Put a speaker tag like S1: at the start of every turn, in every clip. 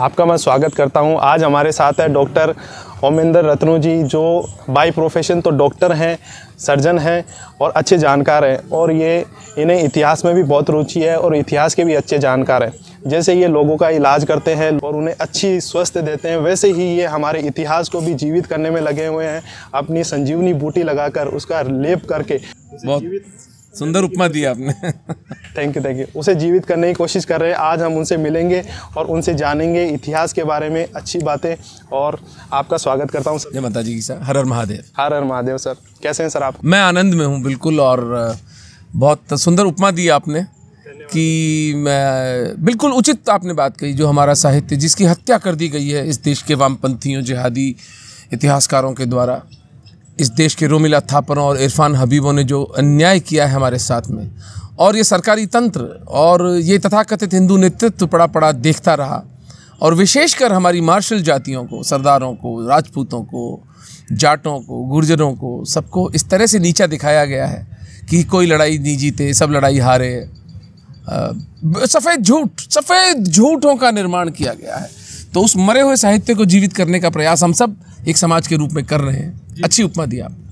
S1: आपका मैं स्वागत करता हूं आज हमारे साथ है डॉक्टर ओमिंदर रत्नू जी जो बाई प्रोफेशन तो डॉक्टर हैं सर्जन हैं और अच्छे जानकार हैं और ये इन्हें इतिहास में भी बहुत रुचि है और इतिहास के भी अच्छे जानकार हैं जैसे ये लोगों का इलाज करते हैं और उन्हें अच्छी स्वस्थ देते हैं वैसे ही ये हमारे इतिहास को भी जीवित करने में लगे हुए हैं अपनी संजीवनी बूटी लगाकर उसका लेप करके
S2: बहुत सुंदर उपमा दिया आपने
S1: थैंक यू थैंक यू उसे जीवित करने की कोशिश कर रहे हैं आज हम उनसे मिलेंगे और उनसे जानेंगे इतिहास के बारे में अच्छी बातें और आपका स्वागत करता हूँ जय माता जी की सर हर हर महादेव हर हर महादेव सर कैसे हैं सर आप
S2: मैं आनंद में हूँ बिल्कुल और बहुत सुंदर उपमा दी आपने कि मैं बिल्कुल उचित आपने बात कही जो हमारा साहित्य जिसकी हत्या कर दी गई है इस देश के वामपंथियों जिहादी इतिहासकारों के द्वारा इस देश के रोमिला थापरों और इरफान हबीबों ने जो अन्याय किया है हमारे साथ में और ये सरकारी तंत्र और ये तथाकथित हिंदू नेतृत्व पड़ा पड़ा देखता रहा और विशेषकर हमारी मार्शल जातियों को सरदारों को राजपूतों को जाटों को गुर्जरों को सबको इस तरह से नीचा दिखाया गया है कि कोई लड़ाई नहीं जीते सब लड़ाई हारे सफ़ेद झूठ सफ़ेद झूठों का निर्माण किया गया है तो उस मरे हुए साहित्य को जीवित करने का प्रयास हम सब एक समाज के रूप में कर रहे हैं अच्छी उपमा दी आप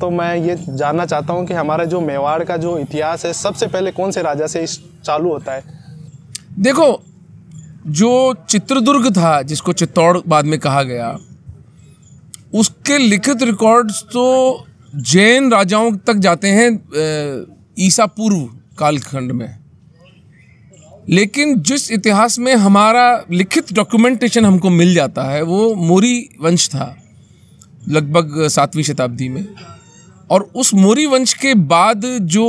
S1: तो मैं ये जानना चाहता हूँ कि हमारा जो मेवाड़ का जो इतिहास है सबसे पहले कौन से राजा से इस चालू होता है
S2: देखो जो चित्रदुर्ग था जिसको चित्तौड़ बाद में कहा गया उसके लिखित रिकॉर्ड्स तो जैन राजाओं तक जाते हैं ईसा पूर्व कालखंड में लेकिन जिस इतिहास में हमारा लिखित डॉक्यूमेंटेशन हमको मिल जाता है वो मोरी वंश था लगभग सातवीं शताब्दी में और उस मौर्य वंश के बाद जो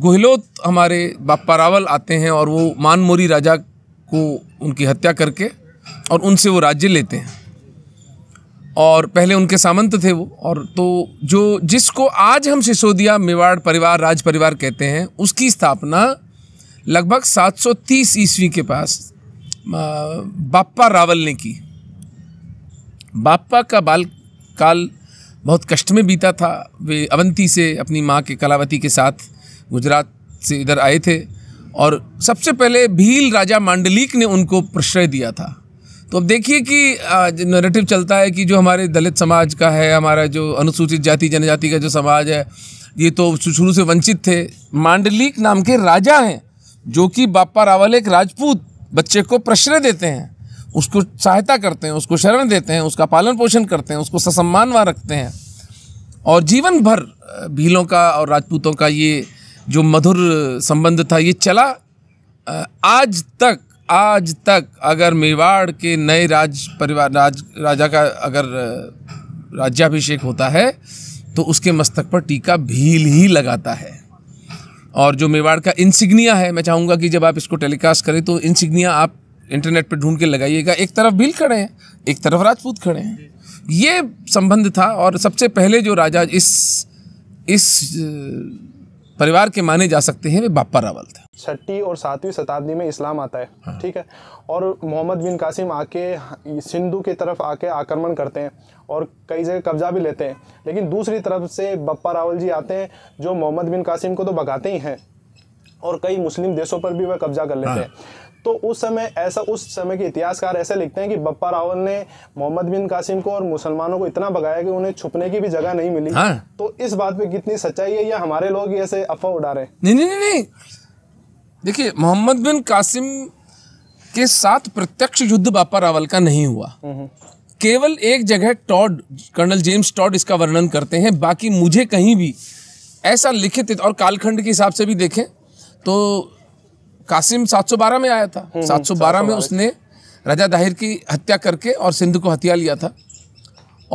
S2: गोहलोत हमारे बापा रावल आते हैं और वो मान मौर्य राजा को उनकी हत्या करके और उनसे वो राज्य लेते हैं और पहले उनके सामंत थे वो और तो जो जिसको आज हम सिसोदिया मेवाड़ परिवार राज परिवार कहते हैं उसकी स्थापना लगभग 730 ईस्वी के पास बाप्पा रावल ने की बाप्पा का बाल काल बहुत कष्ट में बीता था वे अवंती से अपनी माँ के कलावती के साथ गुजरात से इधर आए थे और सबसे पहले भील राजा मांडलिक ने उनको प्रश्रय दिया था तो अब देखिए कि नरेटिव चलता है कि जो हमारे दलित समाज का है हमारा जो अनुसूचित जाति जनजाति का जो समाज है ये तो शुरू से वंचित थे मांडलिक नाम के राजा हैं जो कि बापा रावल एक राजपूत बच्चे को प्रश्रय देते हैं उसको सहायता करते हैं उसको शरण देते हैं उसका पालन पोषण करते हैं उसको ससम्मान व रखते हैं और जीवन भर भीलों का और राजपूतों का ये जो मधुर संबंध था ये चला आज तक आज तक अगर मेवाड़ के नए राज परिवार राज राजा का अगर राज्याभिषेक होता है तो उसके मस्तक पर टीका भील ही लगाता है और जो मेवाड़ का इंसिग्निया है मैं चाहूँगा कि जब आप इसको टेलीकास्ट करें तो इंसिग्निया आप इंटरनेट पे ढूंढ के लगाइएगा एक तरफ भील खड़े हैं एक तरफ राजपूत खड़े हैं ये संबंध था और सबसे पहले जो राजा इस इस परिवार के माने जा सकते हैं वे बापा रावल थे
S1: छठी और सातवीं शताब्दी में इस्लाम आता है हाँ। ठीक है और मोहम्मद बिन कासिम आके सिंधु की तरफ आके आक्रमण करते हैं और कई जगह कब्जा भी लेते हैं लेकिन दूसरी तरफ से बप्पा रावल जी आते हैं जो मोहम्मद बिन कासिम को तो भगाते ही हैं और कई मुस्लिम देशों पर भी वह कब्जा कर लेते हाँ। हैं तो उस समय ऐसा उस समय के इतिहासकार ऐसे लिखते हैं कि बप्पा रावल ने मोहम्मद बिन कासिम को और मुसलमानों को इतना भगाया कि उन्हें छुपने की भी जगह नहीं मिली हाँ? तो इस बात पे कितनी सच्चाई है या हमारे लोग ऐसे अफवाह उड़ा रहे
S2: नहीं नहीं नहीं, देखिए मोहम्मद बिन कासिम के साथ प्रत्यक्ष युद्ध बापा रावल का नहीं हुआ हम्म, हम्म। केवल एक जगह टॉड कर्नल जेम्स टॉड इसका वर्णन करते हैं बाकी मुझे कहीं भी ऐसा लिखित और कालखंड के हिसाब से भी देखें तो कासिम 712 में आया था 712 हम्म, में उसने राजा दाहिर की हत्या करके और सिंध को हत्या लिया था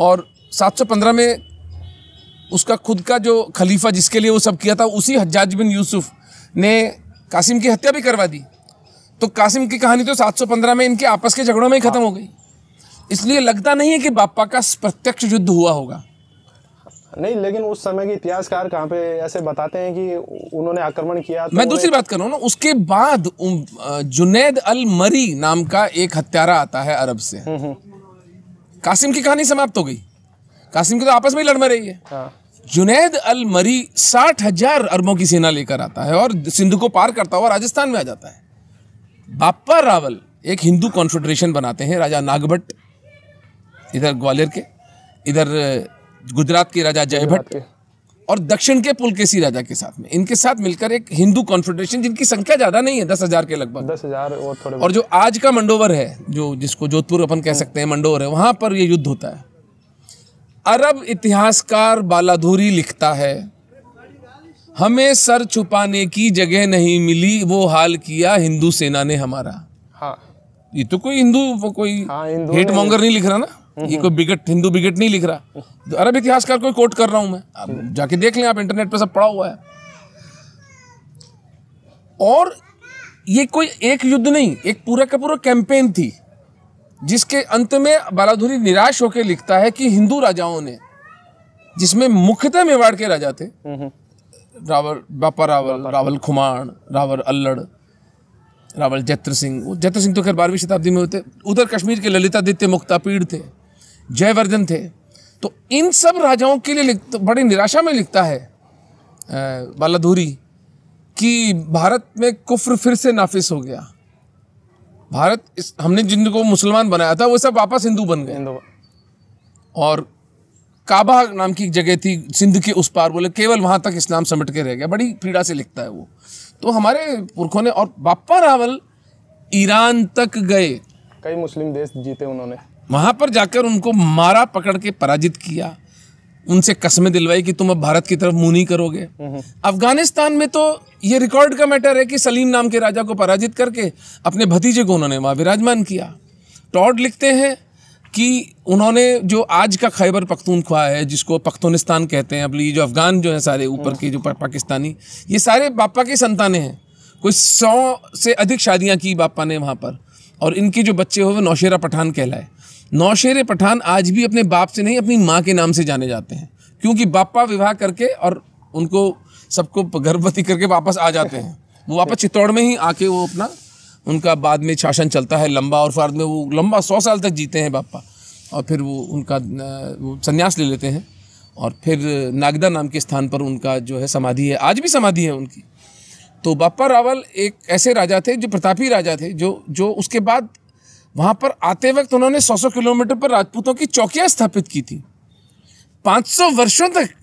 S2: और 715 में उसका खुद का जो खलीफा जिसके लिए वो सब किया था उसी हजाज बिन यूसुफ ने कासिम की हत्या भी करवा दी तो कासिम की कहानी तो 715 में इनके आपस के झगड़ों में ही खत्म हो गई इसलिए लगता नहीं है कि बापा का प्रत्यक्ष युद्ध हुआ होगा
S1: नहीं लेकिन उस समय के इतिहासकार कहाँ पे ऐसे बताते हैं कि उन्होंने आक्रमण किया तो मैं दूसरी
S2: बात कर रहा हूँ ना उसके बाद जुनेद अल मरी नाम का एक हत्यारा आता है अरब से हम्म, हम्म। कासिम की कहानी समाप्त हो गई कासिम की तो आपस में ही लड़ में रही है हाँ। जुनेद अल मरी साठ हजार अरबों की सेना लेकर आता है और सिंधु को पार करता हुआ राजस्थान में आ जाता है बापा रावल एक हिंदू कॉन्फेडरेशन बनाते हैं राजा नागभट इधर ग्वालियर के इधर गुजरात के राजा जयभट्ट और दक्षिण के पुलकेसी राजा के साथ में इनके साथ मिलकर एक हिंदू कॉन्फेडरेशन जिनकी संख्या ज्यादा नहीं है दस हजार के लगभग दस हजार और और जो आज का मंडोवर है जो जिसको जोधपुर अपन कह सकते हैं मंडोवर है वहां पर ये युद्ध होता है अरब इतिहासकार बालाधूरी लिखता है हमें सर छुपाने की जगह नहीं मिली वो हाल किया हिंदू सेना ने हमारा हाँ ये तो कोई हिंदू कोई हाँ, हेट मॉन्गर नहीं लिख रहा ना ये कोई बिगट हिंदू बिगट नहीं लिख रहा तो अरब इतिहासकार कोई कोट कर रहा हूं मैं जाके देख लें आप इंटरनेट पर सब पड़ा हुआ है और ये कोई एक युद्ध नहीं एक पूरा का पूरा कैंपेन थी जिसके अंत में बालाधुरी निराश होकर लिखता है कि हिंदू राजाओं ने जिसमें मुख्यतः मेवाड़ के राजा थे रावल बापा रावल रावल खुमान रावल अल्लड़ रावल जत्र सिंह जत्र सिंह तो खैर बारहवीं शताब्दी में होते उधर कश्मीर के ललितादित्य मुक्तापीड़ थे जयवर्धन थे तो इन सब राजाओं के लिए लिख तो बड़ी निराशा में लिखता है बालाधूरी कि भारत में कुफ्र फिर से नाफिस हो गया भारत इस हमने जिनको मुसलमान बनाया था वो सब वापस हिंदू बन गए और काबा नाम की एक जगह थी सिंध के उस पार बोले केवल वहाँ तक इस्लाम समट के रह गया बड़ी पीड़ा से लिखता है वो तो हमारे पुरखों ने और बापा रावल ईरान तक गए कई मुस्लिम देश जीते उन्होंने वहाँ पर जाकर उनको मारा पकड़ के पराजित किया उनसे कस्में दिलवाई कि तुम अब भारत की तरफ मुंह नहीं करोगे हम्म। अफगानिस्तान में तो ये रिकॉर्ड का मैटर है कि सलीम नाम के राजा को पराजित करके अपने भतीजे को उन्होंने वहाँ विराजमान किया टॉड लिखते हैं कि उन्होंने जो आज का खैबर पख्तूनख्वा है जिसको पख्तूनिस्तान कहते हैं अब जो अफगान जो है सारे ऊपर के जो पाकिस्तानी ये सारे बापा के संतानें हैं कोई सौ से अधिक शादियाँ की बापा ने वहाँ पर और इनके जो बच्चे हुए नौशेरा पठान कहलाए नौशेरे पठान आज भी अपने बाप से नहीं अपनी माँ के नाम से जाने जाते हैं क्योंकि बापा विवाह करके और उनको सबको गर्भवती करके वापस आ जाते हैं वो वापस चित्तौड़ में ही आके वो अपना उनका बाद में शासन चलता है लंबा और फार्द में वो लंबा सौ साल तक जीते हैं बापा और फिर वो उनका वो संन्यास ले लेते हैं और फिर नागदा नाम के स्थान पर उनका जो है समाधि है आज भी समाधि है उनकी तो बापा रावल एक ऐसे राजा थे जो प्रतापी राजा थे जो जो उसके बाद वहां पर आते वक्त उन्होंने सौ सौ किलोमीटर पर राजपूतों की चौकियां स्थापित की थी 500 वर्षों तक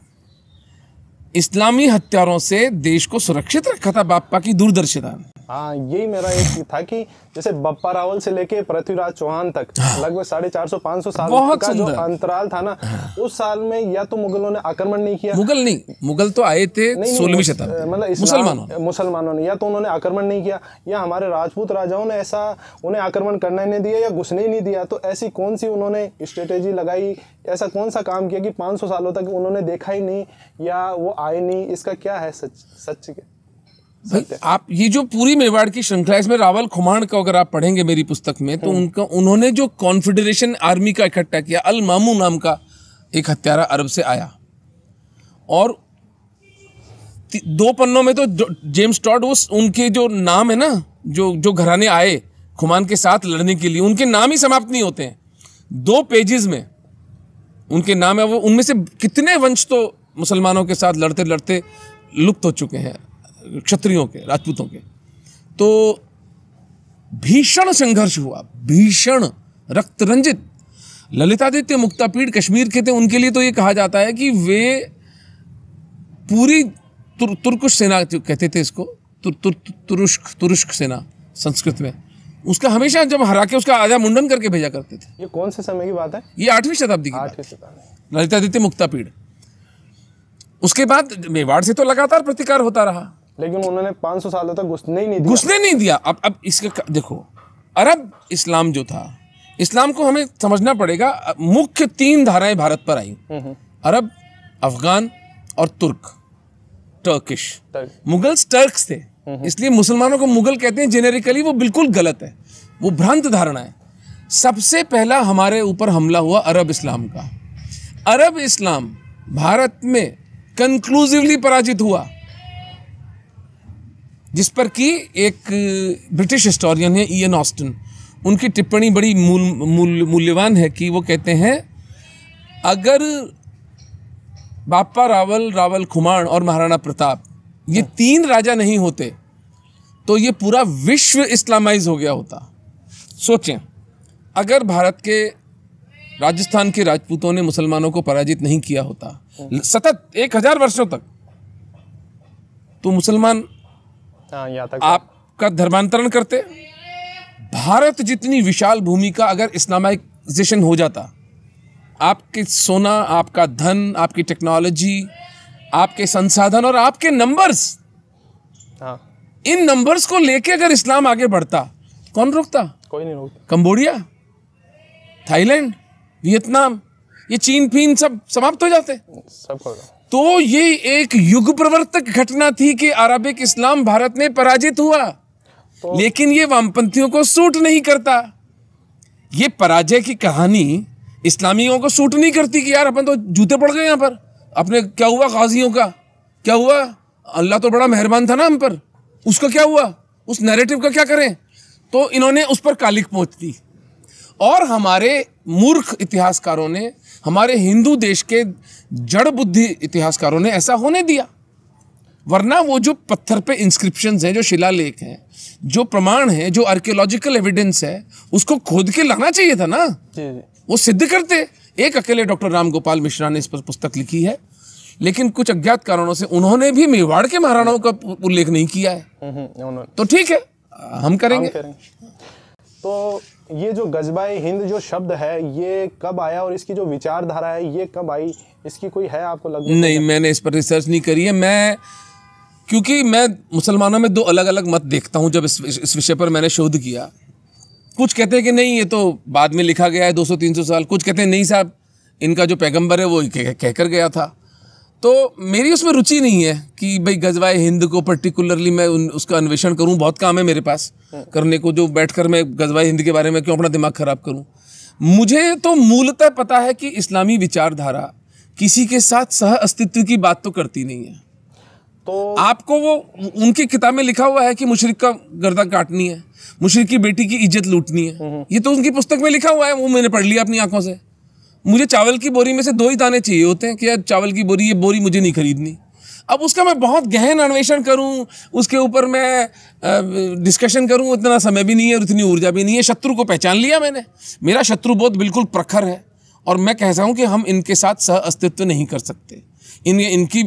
S2: इस्लामी हत्यारों से देश को सुरक्षित रखा था बापा की दूरदर्शिता ने
S1: हाँ यही मेरा एक था कि जैसे बप्पा रावल से लेके पृथ्वीराज चौहान तक हाँ। लगभग साढ़े चार सौ पांच सौ साल का जो अंतराल था ना हाँ। उस साल में या तो मुगलों ने आक्रमण नहीं किया मुगल नहीं
S2: मुगल तो आए थे सोलहवीं शताब्दी मतलब मुसलमानों
S1: मुसलमानों ने या तो उन्होंने आक्रमण नहीं किया या हमारे राजपूत राजाओं ने ऐसा उन्हें आक्रमण करने नहीं दिया या घुसने ही नहीं दिया तो ऐसी कौन सी उन्होंने स्ट्रेटेजी लगाई ऐसा कौन सा काम किया कि सौ सालों तक उन्होंने देखा ही नहीं या वो आए नहीं इसका क्या है सच सच क्या
S2: आप ये जो पूरी मेवाड़ की श्रृंखला इसमें रावल खुमाण का अगर आप पढ़ेंगे मेरी पुस्तक में तो हम्म। उनका उन्होंने जो कॉन्फेडरेशन आर्मी का इकट्ठा किया अल मामू नाम का एक हत्यारा अरब से आया और दो पन्नों में तो जेम्स टॉड उस उनके जो नाम है ना जो जो घराने आए खुमान के साथ लड़ने के लिए उनके नाम ही समाप्त नहीं होते हैं दो पेजेस में उनके नाम है वो उनमें से कितने वंश तो मुसलमानों के साथ लड़ते लड़ते लुप्त हो चुके हैं क्षत्रियों के राजपूतों के तो भीषण संघर्ष हुआ भीषण रक्त रंजित ललितादित्य मुक्तापीठ कश्मीर के थे उनके लिए तो ये कहा जाता है कि वे पूरी तुर, तुर्कुश सेना कहते थे इसको तुर, तुर, तुरुष्क तुरुष्क सेना संस्कृत में उसका हमेशा जब हरा के उसका आजा मुंडन करके भेजा करते थे
S1: ये कौन से समय की बात है
S2: ये आठवीं शताब्दी की ललितादित्य मुक्तापीठ उसके बाद मेवाड़ से तो लगातार प्रतिकार होता रहा
S1: लेकिन उन्होंने 500 सालों तक घुसने ही नहीं दिया घुसने
S2: नहीं दिया अब अब इसका देखो अरब इस्लाम जो था इस्लाम को हमें समझना पड़ेगा मुख्य तीन धाराएं भारत पर आई हम्म, हम्म। अरब अफगान और तुर्क टर्किश मुगल्स टर्क थे हम्म, इसलिए मुसलमानों को मुगल कहते हैं जेनेरिकली वो बिल्कुल गलत है वो भ्रांत धारणा है सबसे पहला हमारे ऊपर हमला हुआ अरब इस्लाम का अरब इस्लाम भारत में कंक्लूसिवली पराजित हुआ जिस पर कि एक ब्रिटिश हिस्टोरियन है एन ऑस्टन उनकी टिप्पणी बड़ी मूल मूल मूल्यवान है कि वो कहते हैं अगर बापा रावल रावल खुमाण और महाराणा प्रताप ये हाँ। तीन राजा नहीं होते तो ये पूरा विश्व इस्लामाइज हो गया होता सोचें अगर भारत के राजस्थान के राजपूतों ने मुसलमानों को पराजित नहीं किया होता हाँ। सतत एक हजार वर्षों तक तो मुसलमान हाँ, आपका धर्मांतरण करते भारत जितनी विशाल भूमि का अगर इस्लामाइजेशन हो जाता आपके सोना आपका धन आपकी टेक्नोलॉजी आपके संसाधन और आपके नंबर्स हाँ इन नंबर्स को लेके अगर इस्लाम आगे बढ़ता कौन रोकता कोई नहीं रोकता कंबोडिया थाईलैंड वियतनाम ये चीन फीन सब समाप्त हो जाते सब हो जाते तो ये एक युग प्रवर्तक घटना थी कि अरबिक इस्लाम भारत में पराजित हुआ तो... लेकिन ये वामपंथियों को सूट नहीं करता ये पराजय की कहानी इस्लामियों को सूट नहीं करती कि यार अपन तो जूते पड़ गए यहाँ पर अपने क्या हुआ गाजियों का क्या हुआ अल्लाह तो बड़ा मेहरबान था ना हम पर उसका क्या हुआ उस नैरेटिव का क्या करें तो इन्होंने उस पर कालिक पहुँच दी और हमारे मूर्ख इतिहासकारों ने हमारे हिंदू देश के जड़ बुद्धि इतिहासकारों ने ऐसा होने दिया वरना वो जो पत्थर पे इंस्क्रिप्शन हैं जो शिलालेख हैं जो प्रमाण है जो आर्कियोलॉजिकल एविडेंस है उसको खोद के लाना चाहिए था ना वो सिद्ध करते एक अकेले डॉक्टर राम गोपाल मिश्रा ने इस पर पुस्तक लिखी है लेकिन कुछ अज्ञात कारणों से उन्होंने भी मेवाड़ के महाराणाओं का उल्लेख नहीं किया है
S1: हम्म, हम्म,
S2: तो ठीक है हम करेंगे, हम करेंगे।
S1: तो ये जो गजबा हिंद जो शब्द है ये कब आया और इसकी जो विचारधारा है ये कब आई इसकी कोई है आपको लग
S2: नहीं मैंने इस पर रिसर्च नहीं करी है मैं क्योंकि मैं मुसलमानों में दो अलग अलग मत देखता हूँ जब इस, विषय पर मैंने शोध किया कुछ कहते हैं कि नहीं ये तो बाद में लिखा गया है 200-300 साल कुछ कहते हैं नहीं साहब इनका जो पैगंबर है वो कहकर गया था तो मेरी उसमें रुचि नहीं है कि भाई गजवाए हिंद को पर्टिकुलरली मैं उन, उसका अन्वेषण करूं बहुत काम है मेरे पास करने को जो बैठकर मैं गजवाए हिंद के बारे में क्यों अपना दिमाग खराब करूं मुझे तो मूलतः पता है कि इस्लामी विचारधारा किसी के साथ सह अस्तित्व की बात तो करती नहीं है तो आपको वो उनकी किताब में लिखा हुआ है कि मुशरक का गर्दा काटनी है मुशरक की बेटी की इज्जत लूटनी है हम्म। ये तो उनकी पुस्तक में लिखा हुआ है वो मैंने पढ़ लिया अपनी आंखों से मुझे चावल की बोरी में से दो ही दाने चाहिए होते हैं कि यार चावल की बोरी ये बोरी मुझे नहीं खरीदनी अब उसका मैं बहुत गहन अन्वेषण करूं उसके ऊपर मैं डिस्कशन करूं उतना समय भी नहीं है और उतनी ऊर्जा भी नहीं है शत्रु को पहचान लिया मैंने मेरा शत्रु बहुत बिल्कुल प्रखर है और मैं कहता हूं कि हम इनके साथ सह अस्तित्व नहीं कर सकते इन इनकी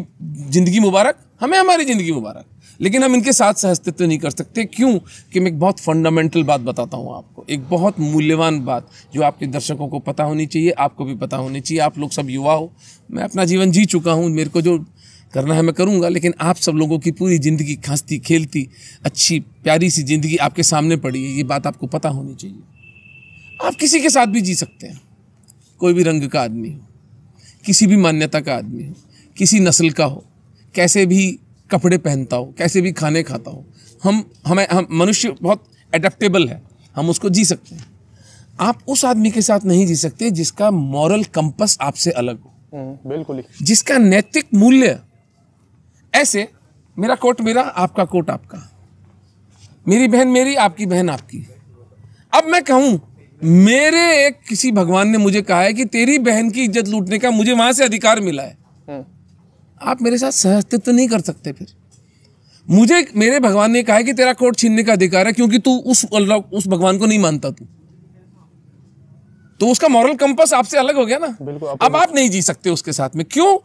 S2: ज़िंदगी मुबारक हमें हमारी ज़िंदगी मुबारक लेकिन हम इनके साथ सहअस्तित्व नहीं कर सकते क्यों कि मैं एक बहुत फंडामेंटल बात बताता हूँ आपको एक बहुत मूल्यवान बात जो आपके दर्शकों को पता होनी चाहिए आपको भी पता होनी चाहिए आप लोग सब युवा हो मैं अपना जीवन जी चुका हूँ मेरे को जो करना है मैं करूँगा लेकिन आप सब लोगों की पूरी ज़िंदगी खांसती खेलती अच्छी प्यारी सी ज़िंदगी आपके सामने पड़ी है ये बात आपको पता होनी चाहिए आप किसी के साथ भी जी सकते हैं कोई भी रंग का आदमी हो किसी भी मान्यता का आदमी हो किसी नस्ल का हो कैसे भी कपड़े पहनता हो कैसे भी खाने खाता हो हम हमें हम मनुष्य बहुत एडेप्टेबल है हम उसको जी सकते हैं आप उस आदमी के साथ नहीं जी सकते जिसका मॉरल कंपस आपसे अलग हो
S1: हम्म, बिल्कुल
S2: जिसका नैतिक मूल्य ऐसे मेरा कोट मेरा आपका कोट आपका मेरी बहन मेरी आपकी बहन आपकी अब मैं कहूं मेरे एक किसी भगवान ने मुझे कहा है कि तेरी बहन की इज्जत लूटने का मुझे वहां से अधिकार मिला है आप मेरे साथ सहस्तित्व तो नहीं कर सकते फिर मुझे मेरे भगवान ने कहा है कि तेरा कोट छीनने का अधिकार है क्योंकि तू उस अल्लाह उस भगवान को नहीं मानता तू तो उसका मॉरल कंपस आपसे अलग हो गया ना बिल्कुल अब आप नहीं जी सकते उसके साथ में क्यों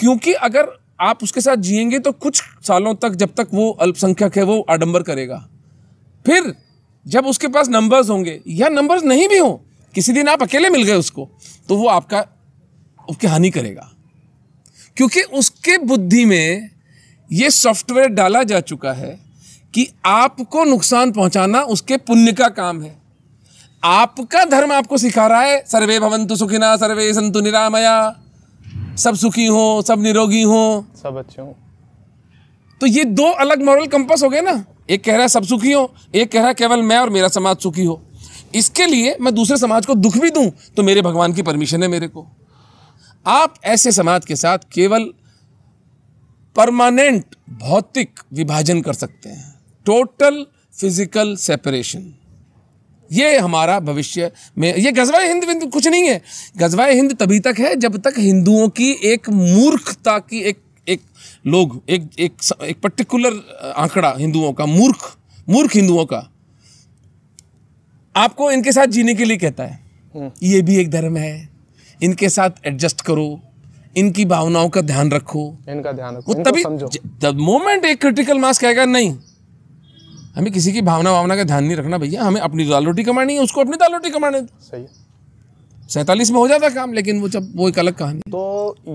S2: क्योंकि अगर आप उसके साथ जिएंगे तो कुछ सालों तक जब तक वो अल्पसंख्यक है वो आडंबर करेगा फिर जब उसके पास नंबर्स होंगे या नंबर्स नहीं भी हों किसी दिन आप अकेले मिल गए उसको तो वो आपका उसकी हानि करेगा क्योंकि उसके बुद्धि में ये सॉफ्टवेयर डाला जा चुका है कि आपको नुकसान पहुंचाना उसके पुण्य का काम है आपका धर्म आपको सिखा रहा है सर्वे भवंतु सुखिना सर्वे संतु निरामया सब सुखी हो सब निरोगी हो सब अच्छे हो तो ये दो अलग मॉरल कंपस हो गए ना एक कह रहा है सब सुखी हो एक कह रहा है केवल मैं और मेरा समाज सुखी हो इसके लिए मैं दूसरे समाज को दुख भी दूं तो मेरे भगवान की परमिशन है मेरे को आप ऐसे समाज के साथ केवल परमानेंट भौतिक विभाजन कर सकते हैं टोटल फिजिकल सेपरेशन ये हमारा भविष्य में ये गजवाए हिंद विंद कुछ नहीं है गजवाए हिंद तभी तक है जब तक हिंदुओं की एक मूर्खता की एक एक लोग एक एक एक पर्टिकुलर आंकड़ा हिंदुओं का मूर्ख मूर्ख हिंदुओं का आपको इनके साथ जीने के लिए कहता है हम्म। ये भी एक धर्म है इनके साथ एडजस्ट करो इनकी भावनाओं का ध्यान रखो
S1: इनका ध्यान रखो वो तभी
S2: द मोमेंट एक क्रिटिकल मास कहेगा नहीं हमें किसी की भावना भावना का ध्यान नहीं रखना भैया हमें अपनी दाल रोटी कमानी है उसको अपनी दाल रोटी कमाने सही है सैतालीस में हो जाता काम लेकिन वो जब वो एक अलग कहानी
S1: तो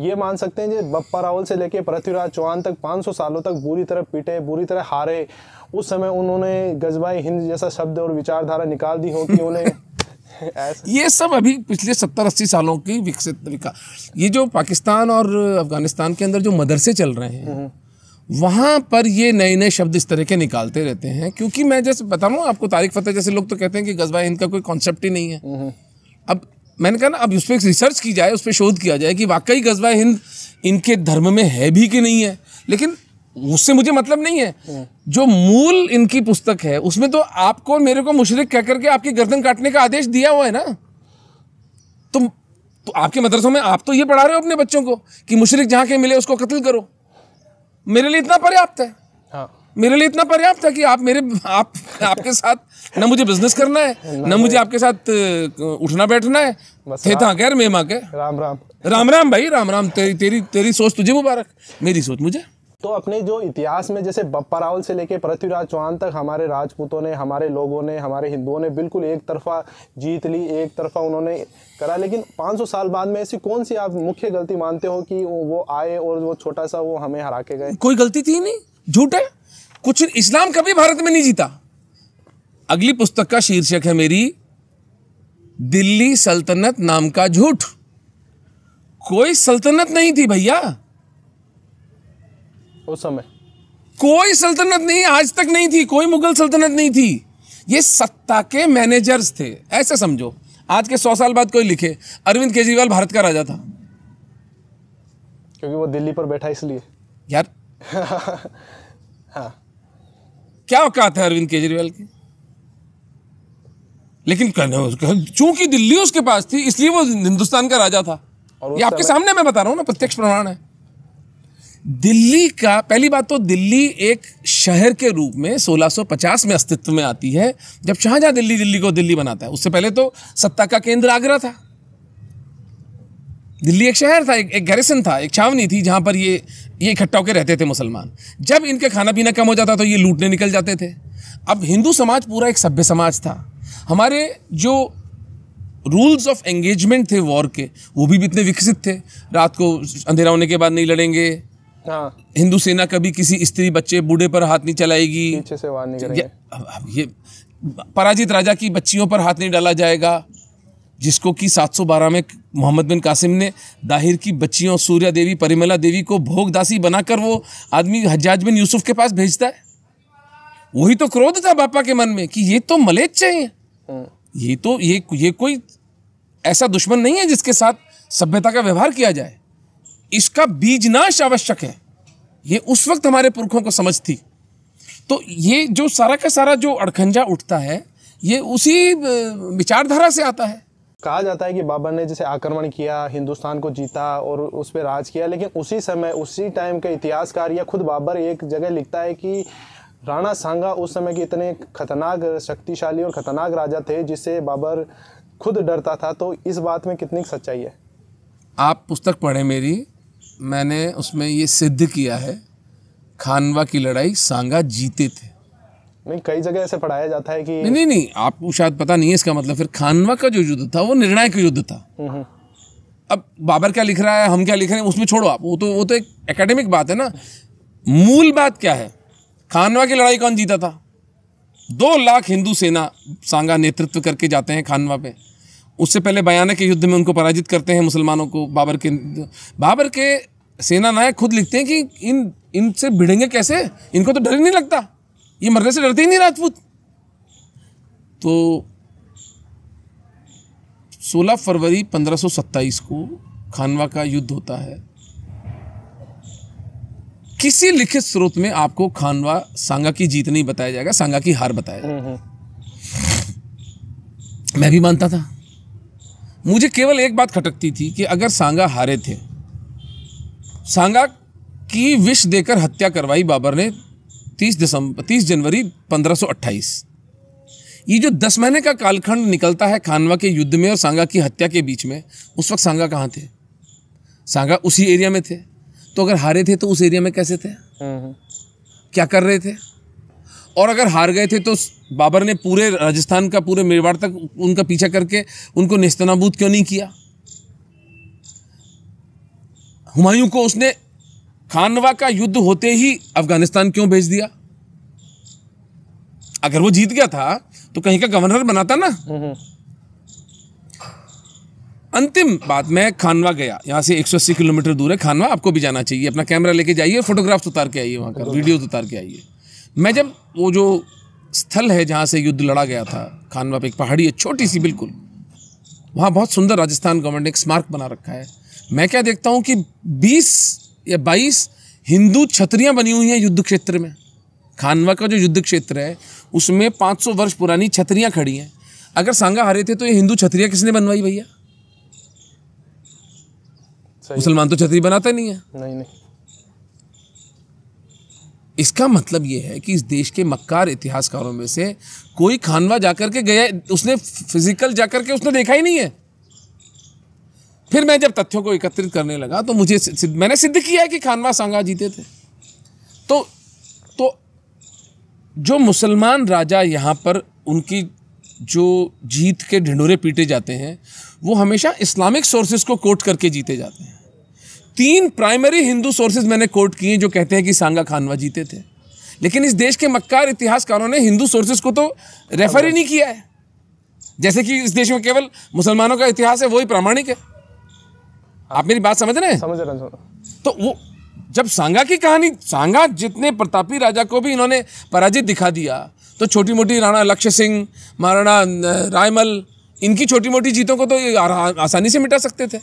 S1: ये मान सकते हैं जी बप्पा रावल से लेके पृथ्वीराज चौहान तक 500 सालों तक बुरी तरह पीटे बुरी तरह हारे उस समय उन्होंने गजबाई हिंद जैसा शब्द और विचारधारा निकाल दी हो कि उन्हें
S2: ये सब अभी पिछले सत्तर अस्सी सालों की विकसित विकास ये जो पाकिस्तान और अफगानिस्तान के अंदर जो मदरसे चल रहे हैं हम्म। वहाँ पर ये नए नए शब्द इस तरह के निकालते रहते हैं क्योंकि मैं जैसे बता रहा हूँ आपको तारिक फतेह जैसे लोग तो कहते हैं कि गजबा हिंद का कोई कॉन्सेप्ट ही नहीं है हम्म। अब मैंने कहा ना अब उस पर रिसर्च की जाए उस पर शोध किया जाए कि वाकई गजबा हिंद इनके धर्म में है भी कि नहीं है लेकिन उससे मुझे मतलब नहीं है हम्म। जो मूल इनकी पुस्तक है उसमें तो आपको मेरे को मुशरक कह करके आपकी गर्दन काटने का आदेश दिया हुआ है ना तो, तो आपके मदरसों में आप तो ये पढ़ा रहे हो अपने बच्चों को कि मुशरक जहाँ के मिले उसको कत्ल करो मेरे लिए इतना पर्याप्त है हाँ। मेरे लिए इतना पर्याप्त है कि आप मेरे आप आपके साथ ना मुझे बिजनेस करना है ना मुझे आपके साथ उठना बैठना है थे था गैर मेमा के राम राम राम राम भाई राम राम तेरी तेरी सोच तुझे मुबारक मेरी सोच मुझे
S1: तो अपने जो इतिहास में जैसे बप्पा रावल से लेकर पृथ्वीराज चौहान तक हमारे राजपूतों ने हमारे लोगों ने हमारे हिंदुओं ने बिल्कुल एक तरफा जीत ली एक तरफा उन्होंने करा लेकिन 500 साल बाद में ऐसी कौन सी आप मुख्य गलती मानते हो कि वो आए और वो छोटा सा वो हमें हरा के गए
S2: कोई गलती थी नहीं झूठ है कुछ इस्लाम कभी भारत में नहीं जीता अगली पुस्तक का शीर्षक है मेरी दिल्ली सल्तनत नाम का झूठ कोई सल्तनत नहीं थी भैया उस समय कोई सल्तनत नहीं आज तक नहीं थी कोई मुगल सल्तनत नहीं थी ये सत्ता के मैनेजर्स थे ऐसे समझो आज के सौ साल बाद कोई लिखे अरविंद केजरीवाल भारत का राजा था
S1: क्योंकि वो दिल्ली पर बैठा इसलिए
S2: यार हाँ क्या औकात है अरविंद केजरीवाल की लेकिन चूंकि दिल्ली उसके पास थी इसलिए वो हिंदुस्तान का राजा था और ये आपके सामने मैं बता रहा हूं ना प्रत्यक्ष प्रमाण है दिल्ली का पहली बात तो दिल्ली एक शहर के रूप में 1650 में अस्तित्व में आती है जब शाहजहां दिल्ली दिल्ली को दिल्ली बनाता है उससे पहले तो सत्ता का केंद्र आगरा था दिल्ली एक शहर था एक, एक गैरिसन था एक छावनी थी जहाँ पर ये ये इकट्ठा होकर रहते थे मुसलमान जब इनके खाना पीना कम हो जाता तो ये लूटने निकल जाते थे अब हिंदू समाज पूरा एक सभ्य समाज था हमारे जो रूल्स ऑफ एंगेजमेंट थे वॉर के वो भी इतने विकसित थे रात को अंधेरा होने के बाद नहीं लड़ेंगे हाँ। हिंदू सेना कभी किसी स्त्री बच्चे बूढ़े पर हाथ नहीं चलाएगी पीछे से वार नहीं करेंगे ये, पराजित राजा की बच्चियों पर हाथ नहीं डाला जाएगा जिसको कि 712 में मोहम्मद बिन कासिम ने दाहिर की बच्चियों सूर्या देवी परिमला देवी को भोग दासी बनाकर वो आदमी हजाज बिन यूसुफ के पास भेजता है वही तो क्रोध था बापा के मन में कि ये तो मलेच चाहिए हम्म। ये तो ये ये कोई ऐसा दुश्मन नहीं है जिसके साथ सभ्यता का व्यवहार किया जाए इसका बीज नाश आवश्यक है ये उस वक्त हमारे पुरखों को समझ थी तो ये जो सारा का सारा जो अड़खंजा उठता है ये उसी विचारधारा से आता है
S1: कहा जाता है कि बाबर ने जैसे आक्रमण किया हिंदुस्तान को जीता और उस पर राज किया लेकिन उसी समय उसी टाइम के इतिहासकार या खुद बाबर एक जगह लिखता है कि राणा सांगा उस समय के इतने खतरनाक शक्तिशाली और खतरनाक राजा थे जिससे बाबर खुद डरता था तो इस बात में कितनी सच्चाई है
S2: आप पुस्तक पढ़ें मेरी मैंने उसमें ये सिद्ध किया है खानवा की लड़ाई सांगा जीते थे
S1: नहीं कई जगह ऐसे पढ़ाया जाता है कि नहीं नहीं
S2: नहीं आपको शायद पता नहीं है इसका मतलब फिर खानवा का जो युद्ध था वो निर्णायक युद्ध था अब बाबर क्या लिख रहा है हम क्या लिख रहे हैं उसमें छोड़ो आप वो तो वो तो एक एकेडमिक बात है ना मूल बात क्या है खानवा की लड़ाई कौन जीता था दो लाख हिंदू सेना सांगा नेतृत्व करके जाते हैं खानवा पे उससे पहले बयान के युद्ध में उनको पराजित करते हैं मुसलमानों को बाबर के बाबर के सेना नायक खुद लिखते हैं कि इन इनसे भिड़ेंगे कैसे इनको तो डर ही नहीं लगता ये मरने से डरते ही नहीं राजपूत तो 16 फरवरी 1527 को खानवा का युद्ध होता है किसी लिखित स्रोत में आपको खानवा सांगा की जीत नहीं बताया जाएगा सांगा की हार बताया जाएगा हम्म, हम्म। मैं भी मानता था मुझे केवल एक बात खटकती थी कि अगर सांगा हारे थे सांगा की विष देकर हत्या करवाई बाबर ने 30 दिसंबर 30 जनवरी 1528 ये जो दस महीने का कालखंड निकलता है खानवा के युद्ध में और सांगा की हत्या के बीच में उस वक्त सांगा कहाँ थे सांगा उसी एरिया में थे तो अगर हारे थे तो उस एरिया में कैसे थे हम्म, हम्म। क्या कर रहे थे और अगर हार गए थे तो बाबर ने पूरे राजस्थान का पूरे मेवाड़ तक उनका पीछा करके उनको नेस्तनाबूद क्यों नहीं किया हुमायूं को उसने खानवा का युद्ध होते ही अफगानिस्तान क्यों भेज दिया अगर वो जीत गया था तो कहीं का गवर्नर बनाता ना हम्म। अंतिम बात मैं खानवा गया यहाँ से 180 किलोमीटर दूर है खानवा आपको भी जाना चाहिए अपना कैमरा लेके जाइए फोटोग्राफ्स उतार के आइए वहाँ का वीडियो उतार के आइए मैं जब वो जो स्थल है जहाँ से युद्ध लड़ा गया था खानवा पे एक पहाड़ी है छोटी सी बिल्कुल वहाँ बहुत सुंदर राजस्थान गवर्नमेंट ने एक स्मारक बना रखा है मैं क्या देखता हूँ कि 20 या 22 हिंदू छतरियाँ बनी हुई हैं युद्ध क्षेत्र में खानवा का जो युद्ध क्षेत्र है उसमें 500 वर्ष पुरानी छतरियाँ खड़ी हैं अगर सांगा हारे थे तो ये हिंदू छतरियाँ किसने बनवाई भैया मुसलमान तो छतरी बनाते नहीं है नहीं नहीं इसका मतलब ये है कि इस देश के मक्कार इतिहासकारों में से कोई खानवा जाकर के गया उसने फिजिकल जाकर के उसने देखा ही नहीं है फिर मैं जब तथ्यों को एकत्रित करने लगा तो मुझे सिद्ध, मैंने सिद्ध किया है कि खानवा सांगा जीते थे तो तो जो मुसलमान राजा यहाँ पर उनकी जो जीत के ढिंडोरे पीटे जाते हैं वो हमेशा इस्लामिक सोर्सेज को कोट करके जीते जाते हैं तीन प्राइमरी हिंदू सोर्सेज मैंने कोट किए जो कहते हैं कि सांगा खानवा जीते थे लेकिन इस देश के मक्कार इतिहासकारों ने हिंदू सोर्सेज को तो रेफर ही नहीं किया है जैसे कि इस देश में केवल मुसलमानों का इतिहास है वही प्रामाणिक है आप मेरी बात समझ रहे हैं समझ रहे हैं तो वो जब सांगा की कहानी सांगा जितने प्रतापी राजा को भी इन्होंने पराजित दिखा दिया तो छोटी मोटी राणा लक्ष्य सिंह महाराणा रायमल इनकी छोटी मोटी जीतों को तो आसानी से मिटा सकते थे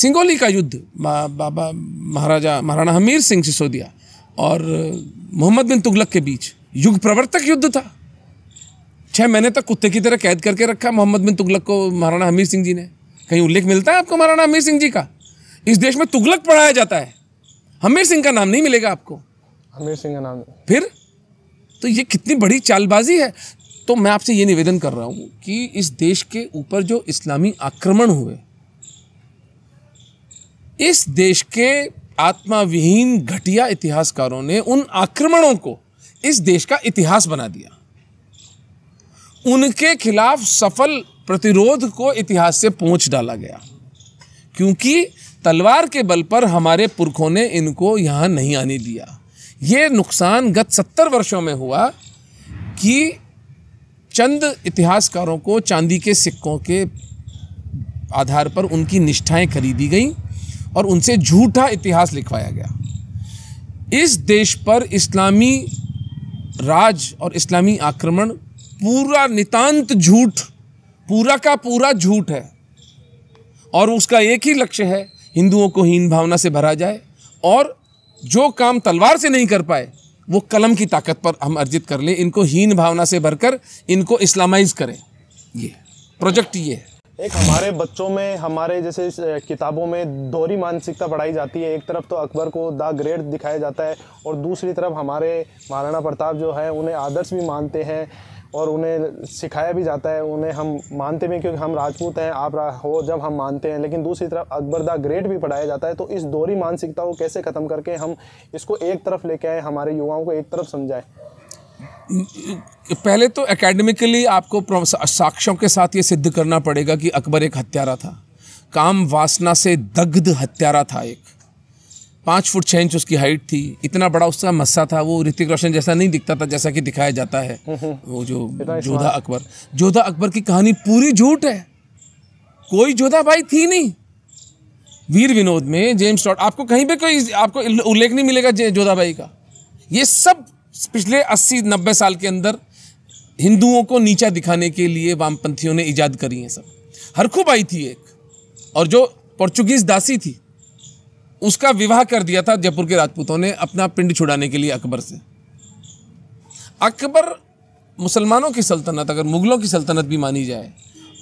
S2: सिंगोली का युद्ध बाबा महाराजा महाराणा हमीर सिंह सिसोदिया और मोहम्मद बिन तुगलक के बीच युग प्रवर्तक युद्ध था छः महीने तक कुत्ते की तरह कैद करके रखा मोहम्मद बिन तुगलक को महाराणा हमीर सिंह जी ने कहीं उल्लेख मिलता है आपको महाराणा हमीर सिंह जी का इस देश में तुगलक पढ़ाया जाता है हमीर सिंह का नाम नहीं मिलेगा आपको हमीर सिंह का नाम फिर तो ये कितनी बड़ी चालबाजी है तो मैं आपसे ये निवेदन कर रहा हूँ कि इस देश के ऊपर जो इस्लामी आक्रमण हुए इस देश के आत्माविहीन घटिया इतिहासकारों ने उन आक्रमणों को इस देश का इतिहास बना दिया उनके खिलाफ सफल प्रतिरोध को इतिहास से पहुंच डाला गया क्योंकि तलवार के बल पर हमारे पुरखों ने इनको यहाँ नहीं आने दिया ये नुकसान गत सत्तर वर्षों में हुआ कि चंद इतिहासकारों को चांदी के सिक्कों के आधार पर उनकी निष्ठाएं खरीदी गईं और उनसे झूठा इतिहास लिखवाया गया इस देश पर इस्लामी राज और इस्लामी आक्रमण पूरा नितांत झूठ पूरा का पूरा झूठ है और उसका एक ही लक्ष्य है हिंदुओं को हीन भावना से भरा जाए और जो काम तलवार से नहीं कर पाए वो कलम की ताकत पर हम अर्जित कर लें इनको हीन भावना से भरकर इनको इस्लामाइज करें ये प्रोजेक्ट ये है
S1: एक हमारे बच्चों में हमारे जैसे किताबों में दोहरी मानसिकता पढ़ाई जाती है एक तरफ तो अकबर को द ग्रेट दिखाया जाता है और दूसरी तरफ हमारे महाराणा प्रताप जो है उन्हें आदर्श भी मानते हैं और उन्हें सिखाया भी जाता है उन्हें हम मानते भी क्योंकि हम राजपूत हैं आप हो जब हम मानते हैं लेकिन दूसरी तरफ अकबर द ग्रेट भी पढ़ाया जाता है तो इस दोहरी मानसिकता को कैसे ख़त्म करके हम इसको एक तरफ लेके आए हमारे युवाओं को एक तरफ समझाएँ
S2: पहले तो एकेडमिकली आपको साक्ष्यों के साथ ये सिद्ध करना पड़ेगा कि अकबर एक हत्यारा था काम वासना से दग्ध हत्यारा था एक पाँच फुट छः इंच उसकी हाइट थी इतना बड़ा उसका मस्सा था वो ऋतिक रोशन जैसा नहीं दिखता था जैसा कि दिखाया जाता है वो जो जोधा अकबर जोधा अकबर की कहानी पूरी झूठ है कोई जोधा भाई थी नहीं वीर विनोद में जेम्स टॉट आपको कहीं पे कोई आपको उल्लेख नहीं मिलेगा जोधा भाई का ये सब पिछले 80-90 साल के अंदर हिंदुओं को नीचा दिखाने के लिए वामपंथियों ने ईजाद करी हैं सब आई थी एक और जो पोर्चुगीज दासी थी उसका विवाह कर दिया था जयपुर के राजपूतों ने अपना पिंड छुड़ाने के लिए अकबर से अकबर मुसलमानों की सल्तनत अगर मुग़लों की सल्तनत भी मानी जाए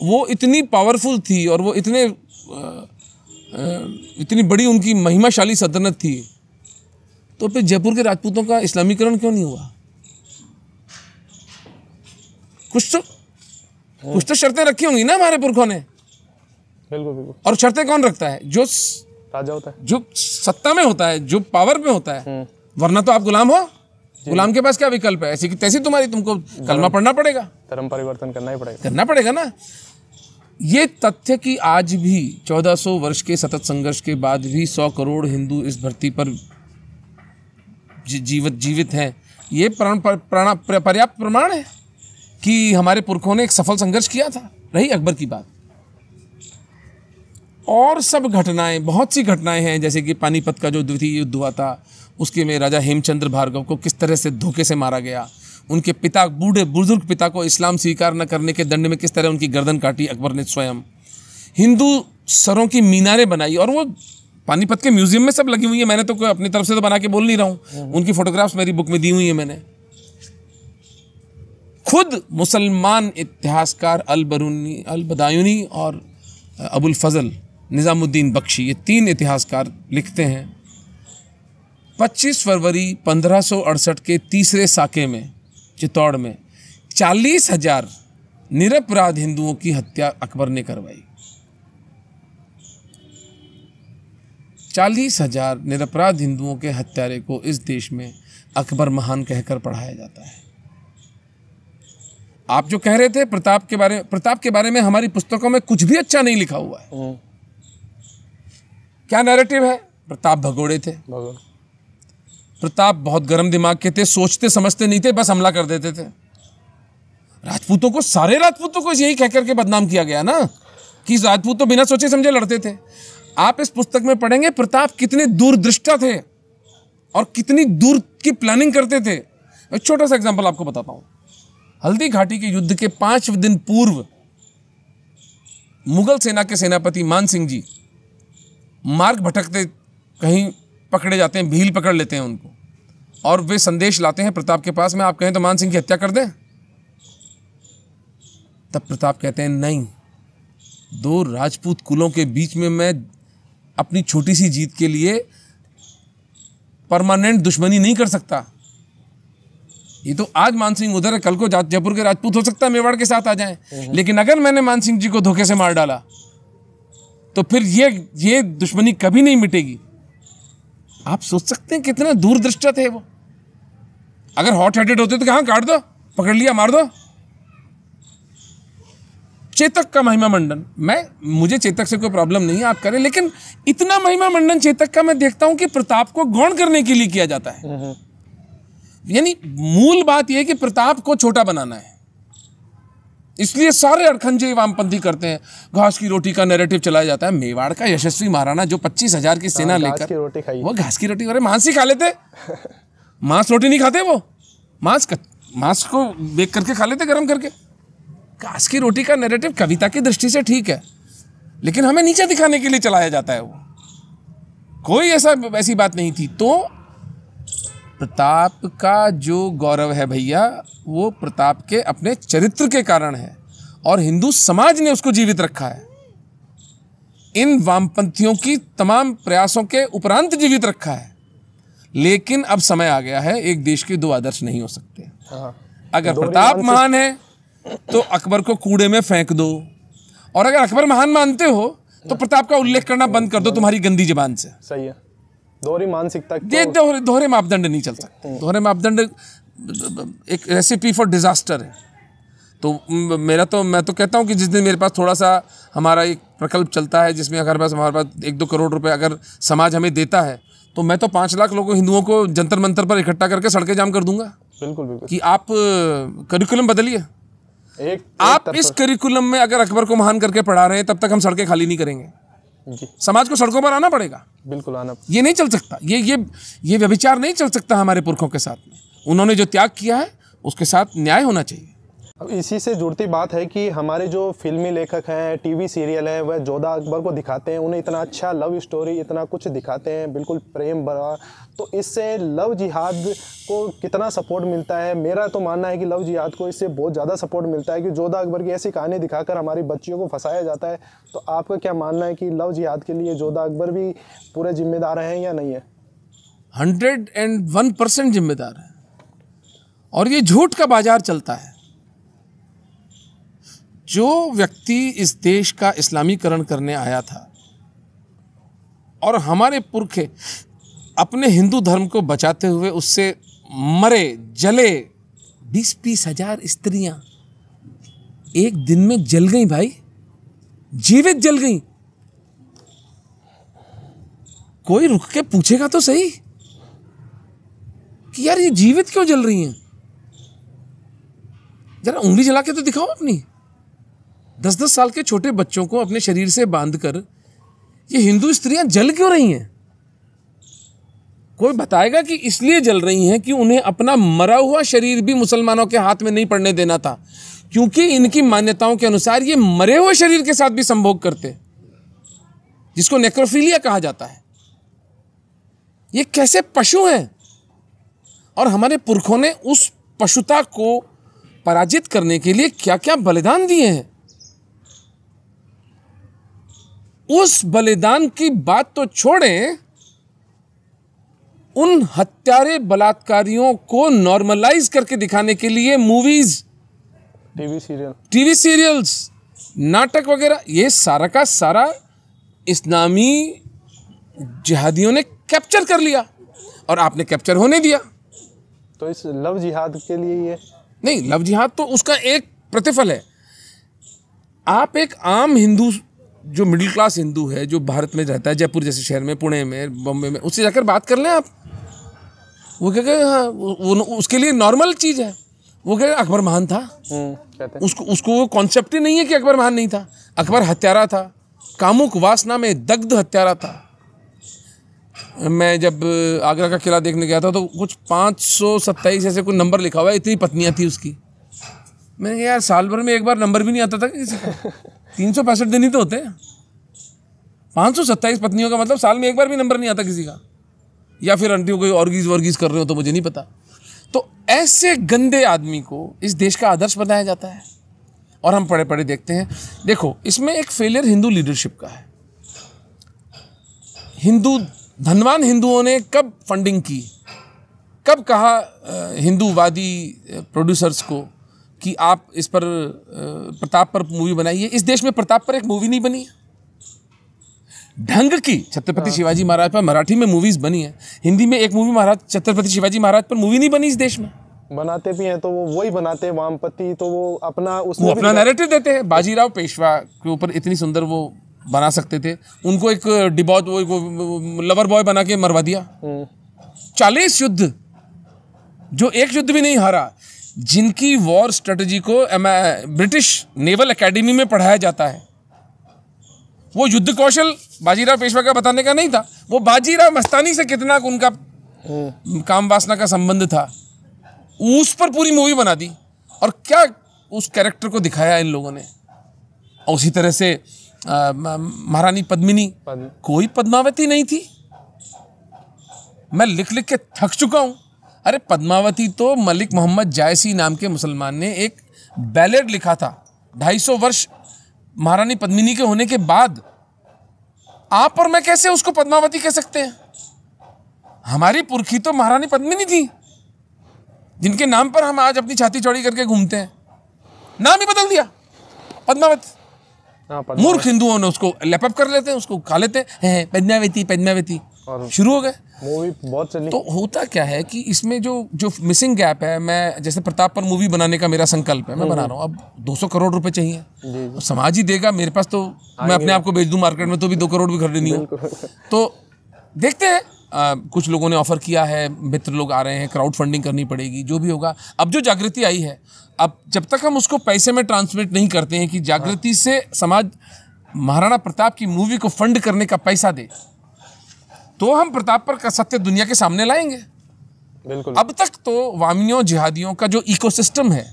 S2: वो इतनी पावरफुल थी और वो इतने इतनी बड़ी उनकी महिमाशाली सल्तनत थी तो फिर जयपुर के राजपूतों का इस्लामीकरण क्यों नहीं हुआ कुछ तो कुछ तो शर्तें रखी होंगी ना हमारे पुरखों ने बिल्कुल बिल्कुल और शर्तें कौन रखता है जो राजा होता है जो सत्ता में होता है जो पावर में होता है हम्म। वरना तो आप गुलाम हो गुलाम के पास क्या विकल्प है ऐसी की तैसी तुम्हारी तुमको कलमा पढ़ना पड़ेगा
S1: धर्म परिवर्तन करना ही पड़ेगा करना पड़ेगा
S2: ना ये तथ्य कि आज भी 1400 वर्ष के सतत संघर्ष के बाद भी 100 करोड़ हिंदू इस धरती पर जीवित जीवित हैं ये पर्याप्त प्रमाण है कि हमारे पुरखों ने एक सफल संघर्ष किया था रही अकबर की बात और सब घटनाएं बहुत सी घटनाएं हैं जैसे कि पानीपत का जो द्वितीय युद्ध हुआ था उसके में राजा हेमचंद्र भार्गव को किस तरह से धोखे से मारा गया उनके पिता बूढ़े बुजुर्ग पिता को इस्लाम स्वीकार न करने के दंड में किस तरह उनकी गर्दन काटी अकबर ने स्वयं हिंदू सरों की मीनारें बनाई और वो पानीपत के म्यूजियम में सब लगी हुई है मैंने तो कोई अपनी तरफ से तो बना के बोल नहीं रहा हूँ हम्म। उनकी फोटोग्राफ्स मेरी बुक में दी हुई है मैंने खुद मुसलमान इतिहासकार अलबरूनी बदायूनी और अबुल फजल निज़ामुद्दीन बख्शी ये तीन इतिहासकार लिखते हैं 25 फरवरी पंद्रह के तीसरे साके में चित्तौड़ में चालीस हजार निरपराध हिंदुओं की हत्या अकबर ने करवाई चालीस हजार निरपराध हिंदुओं के हत्यारे को इस देश में अकबर महान कहकर पढ़ाया जाता है आप जो कह रहे थे प्रताप के बारे में प्रताप के बारे में हमारी पुस्तकों में कुछ भी अच्छा नहीं लिखा हुआ है हम्म। क्या नैरेटिव है प्रताप भगोड़े थे प्रताप बहुत गर्म दिमाग के थे सोचते समझते नहीं थे बस हमला कर देते थे राजपूतों को सारे राजपूतों को यही कहकर के बदनाम किया गया ना कि राजपूत तो बिना सोचे समझे लड़ते थे आप इस पुस्तक में पढ़ेंगे प्रताप कितने दूरदृष्टा थे और कितनी दूर की प्लानिंग करते थे एक छोटा सा एग्जाम्पल आपको बताता हूँ हल्दी घाटी के युद्ध के पाँच दिन पूर्व मुगल सेना के सेनापति मान सिंह जी मार्ग भटकते कहीं पकड़े जाते हैं भील पकड़ लेते हैं उनको और वे संदेश लाते हैं प्रताप के पास में आप कहें तो मान सिंह की हत्या कर दें तब प्रताप कहते हैं नहीं दो राजपूत कुलों के बीच में मैं अपनी छोटी सी जीत के लिए परमानेंट दुश्मनी नहीं कर सकता ये तो आज मानसिंह उधर है कल को जयपुर के राजपूत हो सकता है मेवाड़ के साथ आ जाएं हम्म। लेकिन अगर मैंने मानसिंह जी को धोखे से मार डाला तो फिर ये ये दुश्मनी कभी नहीं मिटेगी आप सोच सकते हैं कितना दूरदृष्टा थे वो अगर हॉट हेडेड होते तो कहाँ काट दो पकड़ लिया मार दो चेतक का महिमा मंडन मैं मुझे चेतक से कोई प्रॉब्लम नहीं है आप करें लेकिन इतना महिमा मंडन चेतक का मैं देखता हूं कि प्रताप को गौण करने के लिए किया जाता है हम्म। यानी मूल बात यह कि प्रताप को छोटा बनाना है इसलिए सारे अड़खंजे वामपंथी करते हैं घास की रोटी का नैरेटिव चलाया जाता है मेवाड़ का यशस्वी महाराणा जो पच्चीस हजार की हाँ, सेना
S1: लेकर वो
S2: घास की रोटी अरे मांस ही खा लेते मांस रोटी नहीं खाते वो मांस मांस को बेक करके खा लेते गर्म करके कास की रोटी का नैरेटिव कविता की दृष्टि से ठीक है लेकिन हमें नीचे दिखाने के लिए चलाया जाता है वो कोई ऐसा ऐसी बात नहीं थी तो प्रताप का जो गौरव है भैया वो प्रताप के अपने चरित्र के कारण है और हिंदू समाज ने उसको जीवित रखा है इन वामपंथियों की तमाम प्रयासों के उपरांत जीवित रखा है लेकिन अब समय आ गया है एक देश के दो आदर्श नहीं हो सकते हाँ। अगर प्रताप महान है तो अकबर को कूड़े में फेंक दो और अगर अकबर महान मानते हो तो प्रताप का उल्लेख करना बंद कर दो तुम्हारी गंदी जबान से
S1: सही है दोहरी मानसिकता तो-
S2: दोहरे दोहरे मापदंड नहीं चल सकते हम्म। दोहरे मापदंड एक रेसिपी फॉर डिजास्टर है तो मेरा तो मैं तो कहता हूँ कि जिस दिन मेरे पास थोड़ा सा हमारा एक प्रकल्प चलता है जिसमें अगर पास हमारे पास एक दो करोड़ रुपए अगर समाज हमें देता है तो मैं तो पाँच लाख लोगों हिंदुओं को जंतर मंतर पर इकट्ठा करके सड़कें जाम कर दूंगा बिल्कुल बिल्कुल कि आप करिकुलम बदलिए एक आप एक इस करिकुलम में अगर अकबर को महान करके पढ़ा रहे हैं तब तक हम सड़कें खाली नहीं करेंगे जी समाज को सड़कों पर आना पड़ेगा बिल्कुल आना ये नहीं चल सकता ये ये ये व्यभिचार नहीं चल सकता हमारे पुरखों के साथ में उन्होंने जो त्याग किया है उसके साथ न्याय होना चाहिए
S1: अब इसी से जुड़ती बात है कि हमारे जो फिल्मी लेखक हैं टीवी सीरियल हैं वह जोधा अकबर को दिखाते हैं उन्हें इतना अच्छा लव स्टोरी इतना कुछ दिखाते हैं बिल्कुल प्रेम भरा तो इससे लव जिहाद को कितना सपोर्ट मिलता है मेरा तो मानना है कि लव जिहाद को इससे बहुत ज़्यादा सपोर्ट मिलता है कि जोधा अकबर की ऐसी कहानी दिखाकर हमारी बच्चियों को फंसाया जाता है तो आपका क्या मानना है कि लव जिहाद के लिए जोधा अकबर भी पूरे जिम्मेदार हैं या नहीं है
S2: हंड्रेड एंड वन परसेंट जिम्मेदार है और ये झूठ का बाजार चलता है जो व्यक्ति इस देश का इस्लामीकरण करने आया था और हमारे पुरखे अपने हिंदू धर्म को बचाते हुए उससे मरे जले बीस बीस हजार स्त्रियां एक दिन में जल गई भाई जीवित जल गई कोई रुक के पूछेगा तो सही कि यार ये जीवित क्यों जल रही हैं जरा उंगली जला के तो दिखाओ अपनी दस दस साल के छोटे बच्चों को अपने शरीर से बांध कर ये हिंदू स्त्रियां जल क्यों रही हैं कोई बताएगा कि इसलिए जल रही हैं कि उन्हें अपना मरा हुआ शरीर भी मुसलमानों के हाथ में नहीं पड़ने देना था क्योंकि इनकी मान्यताओं के अनुसार ये मरे हुए शरीर के साथ भी संभोग करते जिसको नेक्रोफीलिया कहा जाता है ये कैसे पशु हैं और हमारे पुरखों ने उस पशुता को पराजित करने के लिए क्या क्या बलिदान दिए हैं उस बलिदान की बात तो छोड़ें उन हत्यारे बलात्कारियों को नॉर्मलाइज करके दिखाने के लिए movies TV serial TV serials नाटक वगैरह ये सारा का सारा इस्लामी जिहादियों ने कैप्चर कर लिया और आपने कैप्चर होने दिया तो इस लव जिहाद के लिए ये नहीं लव जिहाद तो उसका एक प्रतिफल है आप एक आम हिंदू जो मिडिल क्लास हिंदू है जो भारत में रहता है जयपुर जैसे शहर में पुणे में बॉम्बे में उससे जाकर बात कर लें आप वो क्या कहे हाँ वो, उसके लिए नॉर्मल चीज़ है वो क्या अकबर महान था हम्म, उसको उसको वो कॉन्सेप्ट ही नहीं है कि अकबर महान नहीं था अकबर हत्यारा था कामुक वासना में दग्ध हत्यारा था मैं जब आगरा का किला देखने गया था तो कुछ पाँच सौ सत्ताईस ऐसे कोई नंबर लिखा हुआ है इतनी पत्नियाँ थी उसकी मैंने कहा यार साल भर में एक बार नंबर भी नहीं आता था किसी का तीन सौ पैंसठ दिन ही तो होते हैं पाँच सौ सत्ताईस पत्नियों का मतलब साल में एक बार भी नंबर नहीं आता किसी का या फिर अंटियों कोई ऑर्गीज वर्गीज कर रहे हो तो मुझे नहीं पता तो ऐसे गंदे आदमी को इस देश का आदर्श बनाया जाता है और हम पढ़े पढ़े देखते हैं देखो इसमें एक फेलियर हिंदू लीडरशिप का है हिंदू धनवान हिंदुओं ने कब फंडिंग की कब कहा हिंदूवादी प्रोड्यूसर्स को कि आप इस पर प्रताप पर मूवी बनाइए इस देश में प्रताप पर एक मूवी नहीं बनी ढंग की छत्रपति हाँ। शिवाजी महाराज पर मराठी में मूवीज बनी है हिंदी में एक मूवी महाराज छत्रपति शिवाजी महाराज पर मूवी नहीं बनी इस देश में
S1: बनाते भी हैं तो वो वही बनाते हैं वामपति तो वो अपना उसमें वो अपना नैरेटिव
S2: देते हैं बाजीराव पेशवा के ऊपर इतनी सुंदर वो बना सकते थे उनको एक डिबॉज वो, वो लवर बॉय बना के मरवा दिया हम्म। चालीस युद्ध जो एक युद्ध भी नहीं हारा जिनकी वॉर स्ट्रेटजी को ब्रिटिश नेवल एकेडमी में पढ़ाया जाता है वो युद्ध कौशल बाजीराव पेशवा का बताने का नहीं था वो बाजीराव मस्तानी से कितना उनका काम वासना का संबंध था उस पर पूरी मूवी बना दी और क्या उस कैरेक्टर को दिखाया इन लोगों ने और उसी तरह से महारानी पद्मिनी पद्म। कोई पद्मावती नहीं थी मैं लिख लिख के थक चुका हूं अरे पद्मावती तो मलिक मोहम्मद जायसी नाम के मुसलमान ने एक बैलेट लिखा था ढाई सौ वर्ष महारानी पद्मिनी के होने के बाद आप और मैं कैसे उसको पद्मावती कह सकते हैं हमारी पुरखी तो महारानी पद्मिनी थी जिनके नाम पर हम आज अपनी छाती चौड़ी करके घूमते हैं नाम ही बदल दिया पद्मावती हाँ, मूर्ख हिंदुओं ने उसको लेपअप कर लेते हैं उसको खा लेते हैं पद्मावती पद्मावती शुरू हो गए मूवी बहुत चली तो होता क्या है कि इसमें जो जो मिसिंग गैप है मैं जैसे प्रताप पर मूवी बनाने का मेरा संकल्प है मैं हम्म। बना रहा हूँ अब 200 करोड़ रुपए चाहिए तो समाज ही देगा मेरे पास तो मैं अपने आप को बेच दूँ मार्केट में तो भी दो करोड़ भी खरीदनी है तो देखते हैं आ, कुछ लोगों ने ऑफ़र किया है मित्र लोग आ रहे हैं क्राउड फंडिंग करनी पड़ेगी जो भी होगा अब जो जागृति आई है अब जब तक हम उसको पैसे में ट्रांसमिट नहीं करते हैं कि जागृति से समाज महाराणा प्रताप की मूवी को फंड करने का पैसा दे तो हम पर का सत्य दुनिया के सामने लाएंगे बिल्कुल अब तक तो वामियों जिहादियों का जो इकोसिस्टम है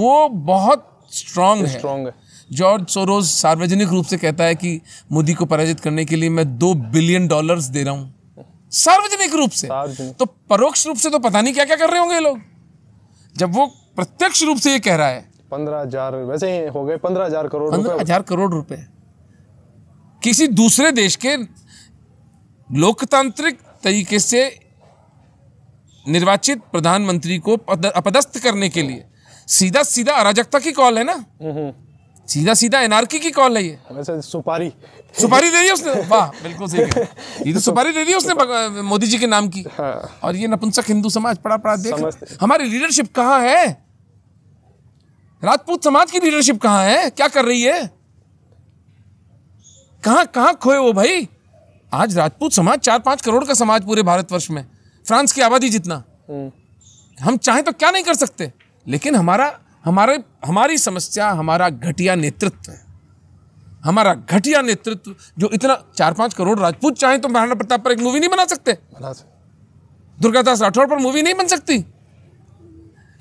S2: वो बहुत स्ट्रांग है स्ट्रांग है जॉर्ज सोरोज सार्वजनिक रूप से कहता है कि मोदी को पराजित करने के लिए मैं दो बिलियन डॉलर्स दे रहा हूँ सार्वजनिक रूप से तो परोक्ष रूप से तो पता नहीं क्या क्या कर रहे होंगे लोग जब वो प्रत्यक्ष रूप से ये कह रहा है
S1: पंद्रह हजार वैसे हो गए पंद्रह हजार करोड़ पंद्रह हजार करोड़ रुपए
S2: किसी दूसरे देश के लोकतांत्रिक तरीके से निर्वाचित प्रधानमंत्री को अपदस्थ करने के लिए सीधा सीधा अराजकता की कॉल है ना हम्म, हम्म। सीधा सीधा एनआरकी की कॉल है ये सुपारी सुपारी दे दी उसने वाह बिल्कुल सही ये तो सुपारी दे दी उसने मोदी जी के नाम की हाँ। और ये नपुंसक हिंदू समाज पड़ा पड़ा देख हमारी लीडरशिप कहाँ है राजपूत समाज की लीडरशिप कहाँ है क्या कर रही है कहाँ कहाँ खोए वो भाई आज राजपूत समाज चार पांच करोड़ का समाज पूरे भारतवर्ष में फ्रांस की आबादी जितना हम चाहें तो क्या नहीं कर सकते लेकिन हमारा हमारे हमारी समस्या हमारा घटिया नेतृत्व है हमारा घटिया नेतृत्व जो इतना चार पांच करोड़ राजपूत चाहें तो महाराणा प्रताप पर एक मूवी नहीं बना सकते दुर्गादास राठौड़ पर मूवी नहीं बन सकती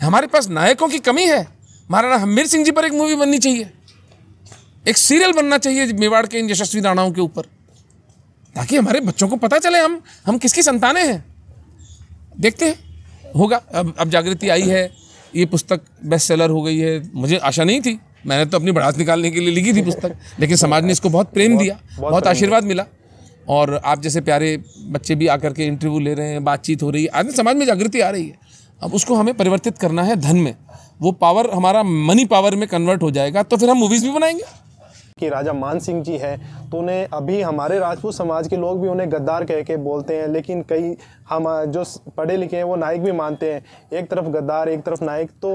S2: हमारे पास नायकों की कमी है महाराणा हमीर सिंह जी पर एक मूवी बननी चाहिए एक सीरियल बनना चाहिए मेवाड़ के इन यशस्वी राणाओं के ऊपर ताकि हमारे बच्चों को पता चले हम हम किसकी संतानें हैं देखते हैं होगा अब अब जागृति आई है ये पुस्तक बेस्ट सेलर हो गई है मुझे आशा नहीं थी मैंने तो अपनी बढ़ास निकालने के लिए लिखी थी पुस्तक लेकिन समाज ने इसको बहुत प्रेम दिया बहुत, बहुत आशीर्वाद मिला और आप जैसे प्यारे बच्चे भी आकर के इंटरव्यू ले रहे हैं बातचीत हो रही है आज समाज में जागृति आ रही है अब उसको हमें परिवर्तित करना है धन में वो पावर हमारा मनी पावर में कन्वर्ट हो जाएगा तो फिर हम मूवीज़ भी बनाएंगे कि राजा मान
S1: सिंह जी हैं तो उन्हें अभी हमारे राजपूत समाज के लोग भी उन्हें गद्दार कह के बोलते हैं लेकिन कई हम जो पढ़े लिखे हैं वो नायक भी मानते हैं एक तरफ गद्दार एक तरफ नायक तो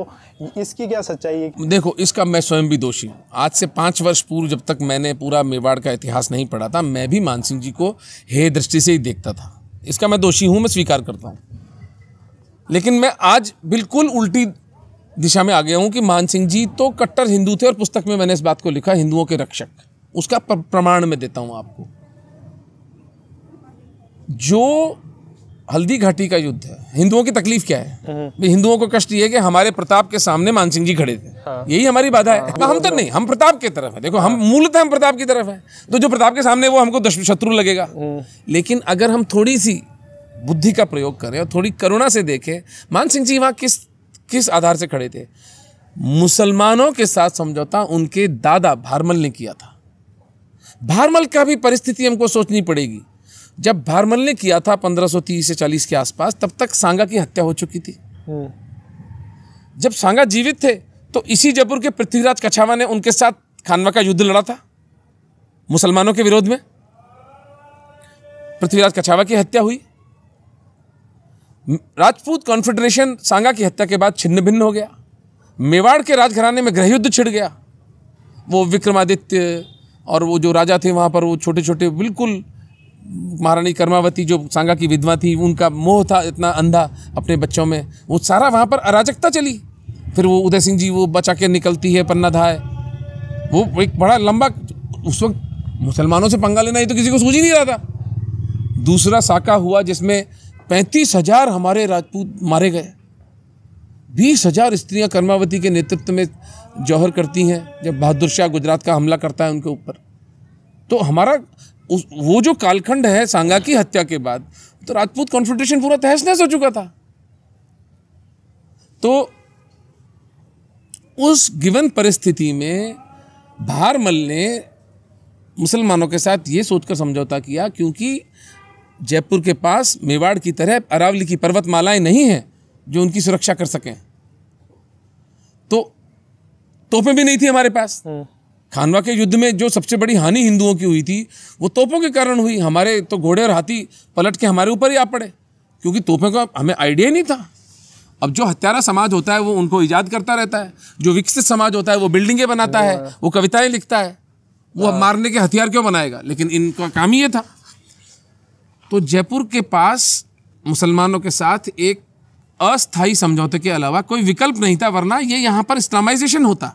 S1: इसकी क्या सच्चाई है
S2: देखो इसका मैं स्वयं भी दोषी आज से पाँच वर्ष पूर्व जब तक मैंने पूरा मेवाड़ का इतिहास नहीं पढ़ा था मैं भी मान सिंह जी को हे दृष्टि से ही देखता था इसका मैं दोषी हूँ मैं स्वीकार करता हूँ लेकिन मैं आज बिल्कुल उल्टी दिशा में आ गया हूँ कि मान सिंह जी तो कट्टर हिंदू थे और पुस्तक में मैंने इस बात को लिखा हिंदुओं के रक्षक उसका प्रमाण मैं देता हूँ आपको जो हल्दी घाटी का युद्ध है हिंदुओं की तकलीफ क्या है हम्म। हिंदुओं को कष्ट ये कि हमारे प्रताप के सामने मानसिंह जी खड़े थे हाँ। यही हमारी बाधा है हाँ। हम तो नहीं हम प्रताप की तरफ है देखो हाँ। हम मूलतः हम प्रताप की तरफ है तो जो प्रताप के सामने वो हमको दुश्मन शत्रु लगेगा हम्म। लेकिन अगर हम थोड़ी सी बुद्धि का प्रयोग करें और थोड़ी करुणा से देखें मान सिंह जी वहाँ किस किस आधार से खड़े थे मुसलमानों के साथ समझौता उनके दादा भारमल ने किया था भारमल का भी परिस्थिति हमको सोचनी पड़ेगी जब भारमल ने किया था 1530 से 40 के आसपास तब तक सांगा की हत्या हो चुकी थी हम्म। जब सांगा जीवित थे तो इसी जयपुर के पृथ्वीराज कछावा ने उनके साथ खानवा का युद्ध लड़ा था मुसलमानों के विरोध में पृथ्वीराज कछावा की हत्या हुई राजपूत कॉन्फेडरेशन सांगा की हत्या के बाद छिन्न भिन्न हो गया मेवाड़ के राजघराने में गृहयुद्ध छिड़ गया वो विक्रमादित्य और वो जो राजा थे वहाँ पर वो छोटे छोटे बिल्कुल महारानी कर्मावती जो सांगा की विधवा थी उनका मोह था इतना अंधा अपने बच्चों में वो सारा वहाँ पर अराजकता चली फिर वो उदय सिंह जी वो बचा के निकलती है पन्ना धाए वो एक बड़ा लंबा उस वक्त मुसलमानों से पंगा लेना ही तो किसी को सूझ ही नहीं रहा था दूसरा साका हुआ जिसमें पैंतीस हजार हमारे राजपूत मारे गए बीस हजार स्त्रियाँ कर्मावती के नेतृत्व में जौहर करती हैं जब बहादुर शाह गुजरात का हमला करता है उनके ऊपर तो हमारा उस वो जो कालखंड है सांगा की हत्या के बाद तो राजपूत कॉन्फेडरेशन पूरा तहस नहस हो चुका था तो उस गिवन परिस्थिति में भारमल ने मुसलमानों के साथ ये सोचकर समझौता किया क्योंकि जयपुर के पास मेवाड़ की तरह अरावली की पर्वतमालाएं नहीं हैं जो उनकी सुरक्षा कर सकें तो तोपें भी नहीं थी हमारे पास हम्म। खानवा के युद्ध में जो सबसे बड़ी हानि हिंदुओं की हुई थी वो तोपों के कारण हुई हमारे तो घोड़े और हाथी पलट के हमारे ऊपर ही आ पड़े क्योंकि तोपें का हमें आइडिया ही नहीं था अब जो हत्यारा समाज होता है वो उनको ईजाद करता रहता है जो विकसित समाज होता है वो बिल्डिंगें बनाता है हाँ। वो कविताएं लिखता है वो अब हाँ। मारने के हथियार क्यों बनाएगा लेकिन इनका काम ही ये था तो जयपुर के पास मुसलमानों के साथ एक अस्थाई समझौते के अलावा कोई विकल्प नहीं था वरना ये यहाँ पर इस्लामाइजेशन होता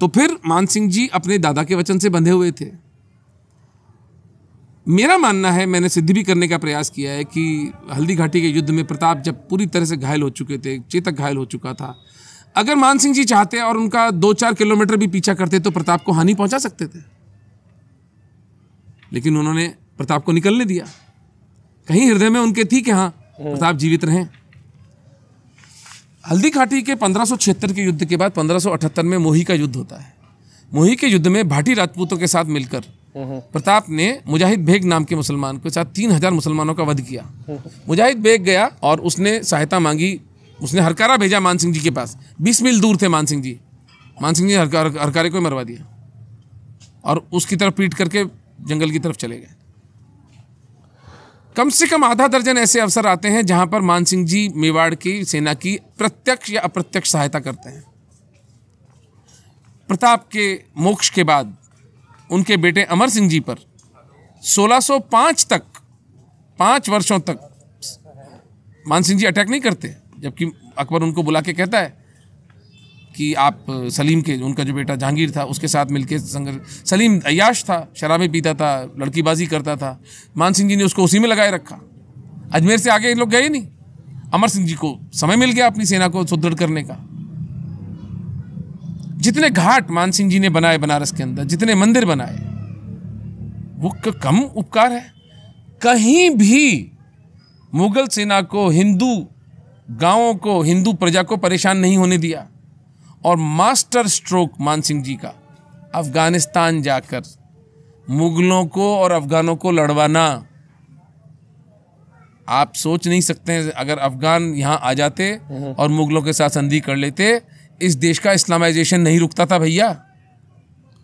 S2: तो फिर मान सिंह जी अपने दादा के वचन से बंधे हुए थे मेरा मानना है मैंने सिद्ध भी करने का प्रयास किया है कि हल्दी घाटी के युद्ध में प्रताप जब पूरी तरह से घायल हो चुके थे चेतक घायल हो चुका था अगर मान सिंह जी चाहते और उनका दो चार किलोमीटर भी पीछा करते तो प्रताप को हानि पहुंचा सकते थे लेकिन उन्होंने प्रताप को निकलने दिया कहीं हृदय में उनके थी कि हाँ प्रताप जीवित रहे हल्दी घाटी के पंद्रह के युद्ध के बाद पंद्रह में मोही का युद्ध होता है मोही के युद्ध में भाटी राजपूतों के साथ मिलकर प्रताप ने मुजाहिद बेग नाम के मुसलमान के साथ तीन हजार मुसलमानों का वध किया मुजाहिद बेग गया और उसने सहायता मांगी उसने हरकारा भेजा मानसिंह जी के पास बीस मील दूर थे मानसिंह जी मानसिंह जी हरकारे को मरवा दिया और उसकी तरफ पीट करके जंगल की तरफ चले गए कम से कम आधा दर्जन ऐसे अवसर आते हैं जहां पर मानसिंह जी मेवाड़ की सेना की प्रत्यक्ष या अप्रत्यक्ष सहायता करते हैं प्रताप के मोक्ष के बाद उनके बेटे अमर सिंह जी पर 1605 तक पांच वर्षों तक मानसिंह जी अटैक नहीं करते जबकि अकबर उनको बुला के कहता है कि आप सलीम के उनका जो बेटा जहांगीर था उसके साथ मिलके संघर्ष सलीम अयाश था शराबें पीता था लड़कीबाजी करता था मान सिंह जी ने उसको उसी में लगाए रखा अजमेर से आगे लोग गए नहीं अमर सिंह जी को समय मिल गया अपनी सेना को सुदृढ़ करने का जितने घाट मान सिंह जी ने बनाए बनारस के अंदर जितने मंदिर बनाए वो कम उपकार है कहीं भी मुगल सेना को हिंदू गांवों को हिंदू प्रजा को परेशान नहीं होने दिया और मास्टर स्ट्रोक मानसिंह जी का अफगानिस्तान जाकर मुगलों को और अफगानों को लड़वाना आप सोच नहीं सकते हैं अगर अफगान यहाँ आ जाते हम्म। और मुगलों के साथ संधि कर लेते इस देश का इस्लामाइजेशन नहीं रुकता था भैया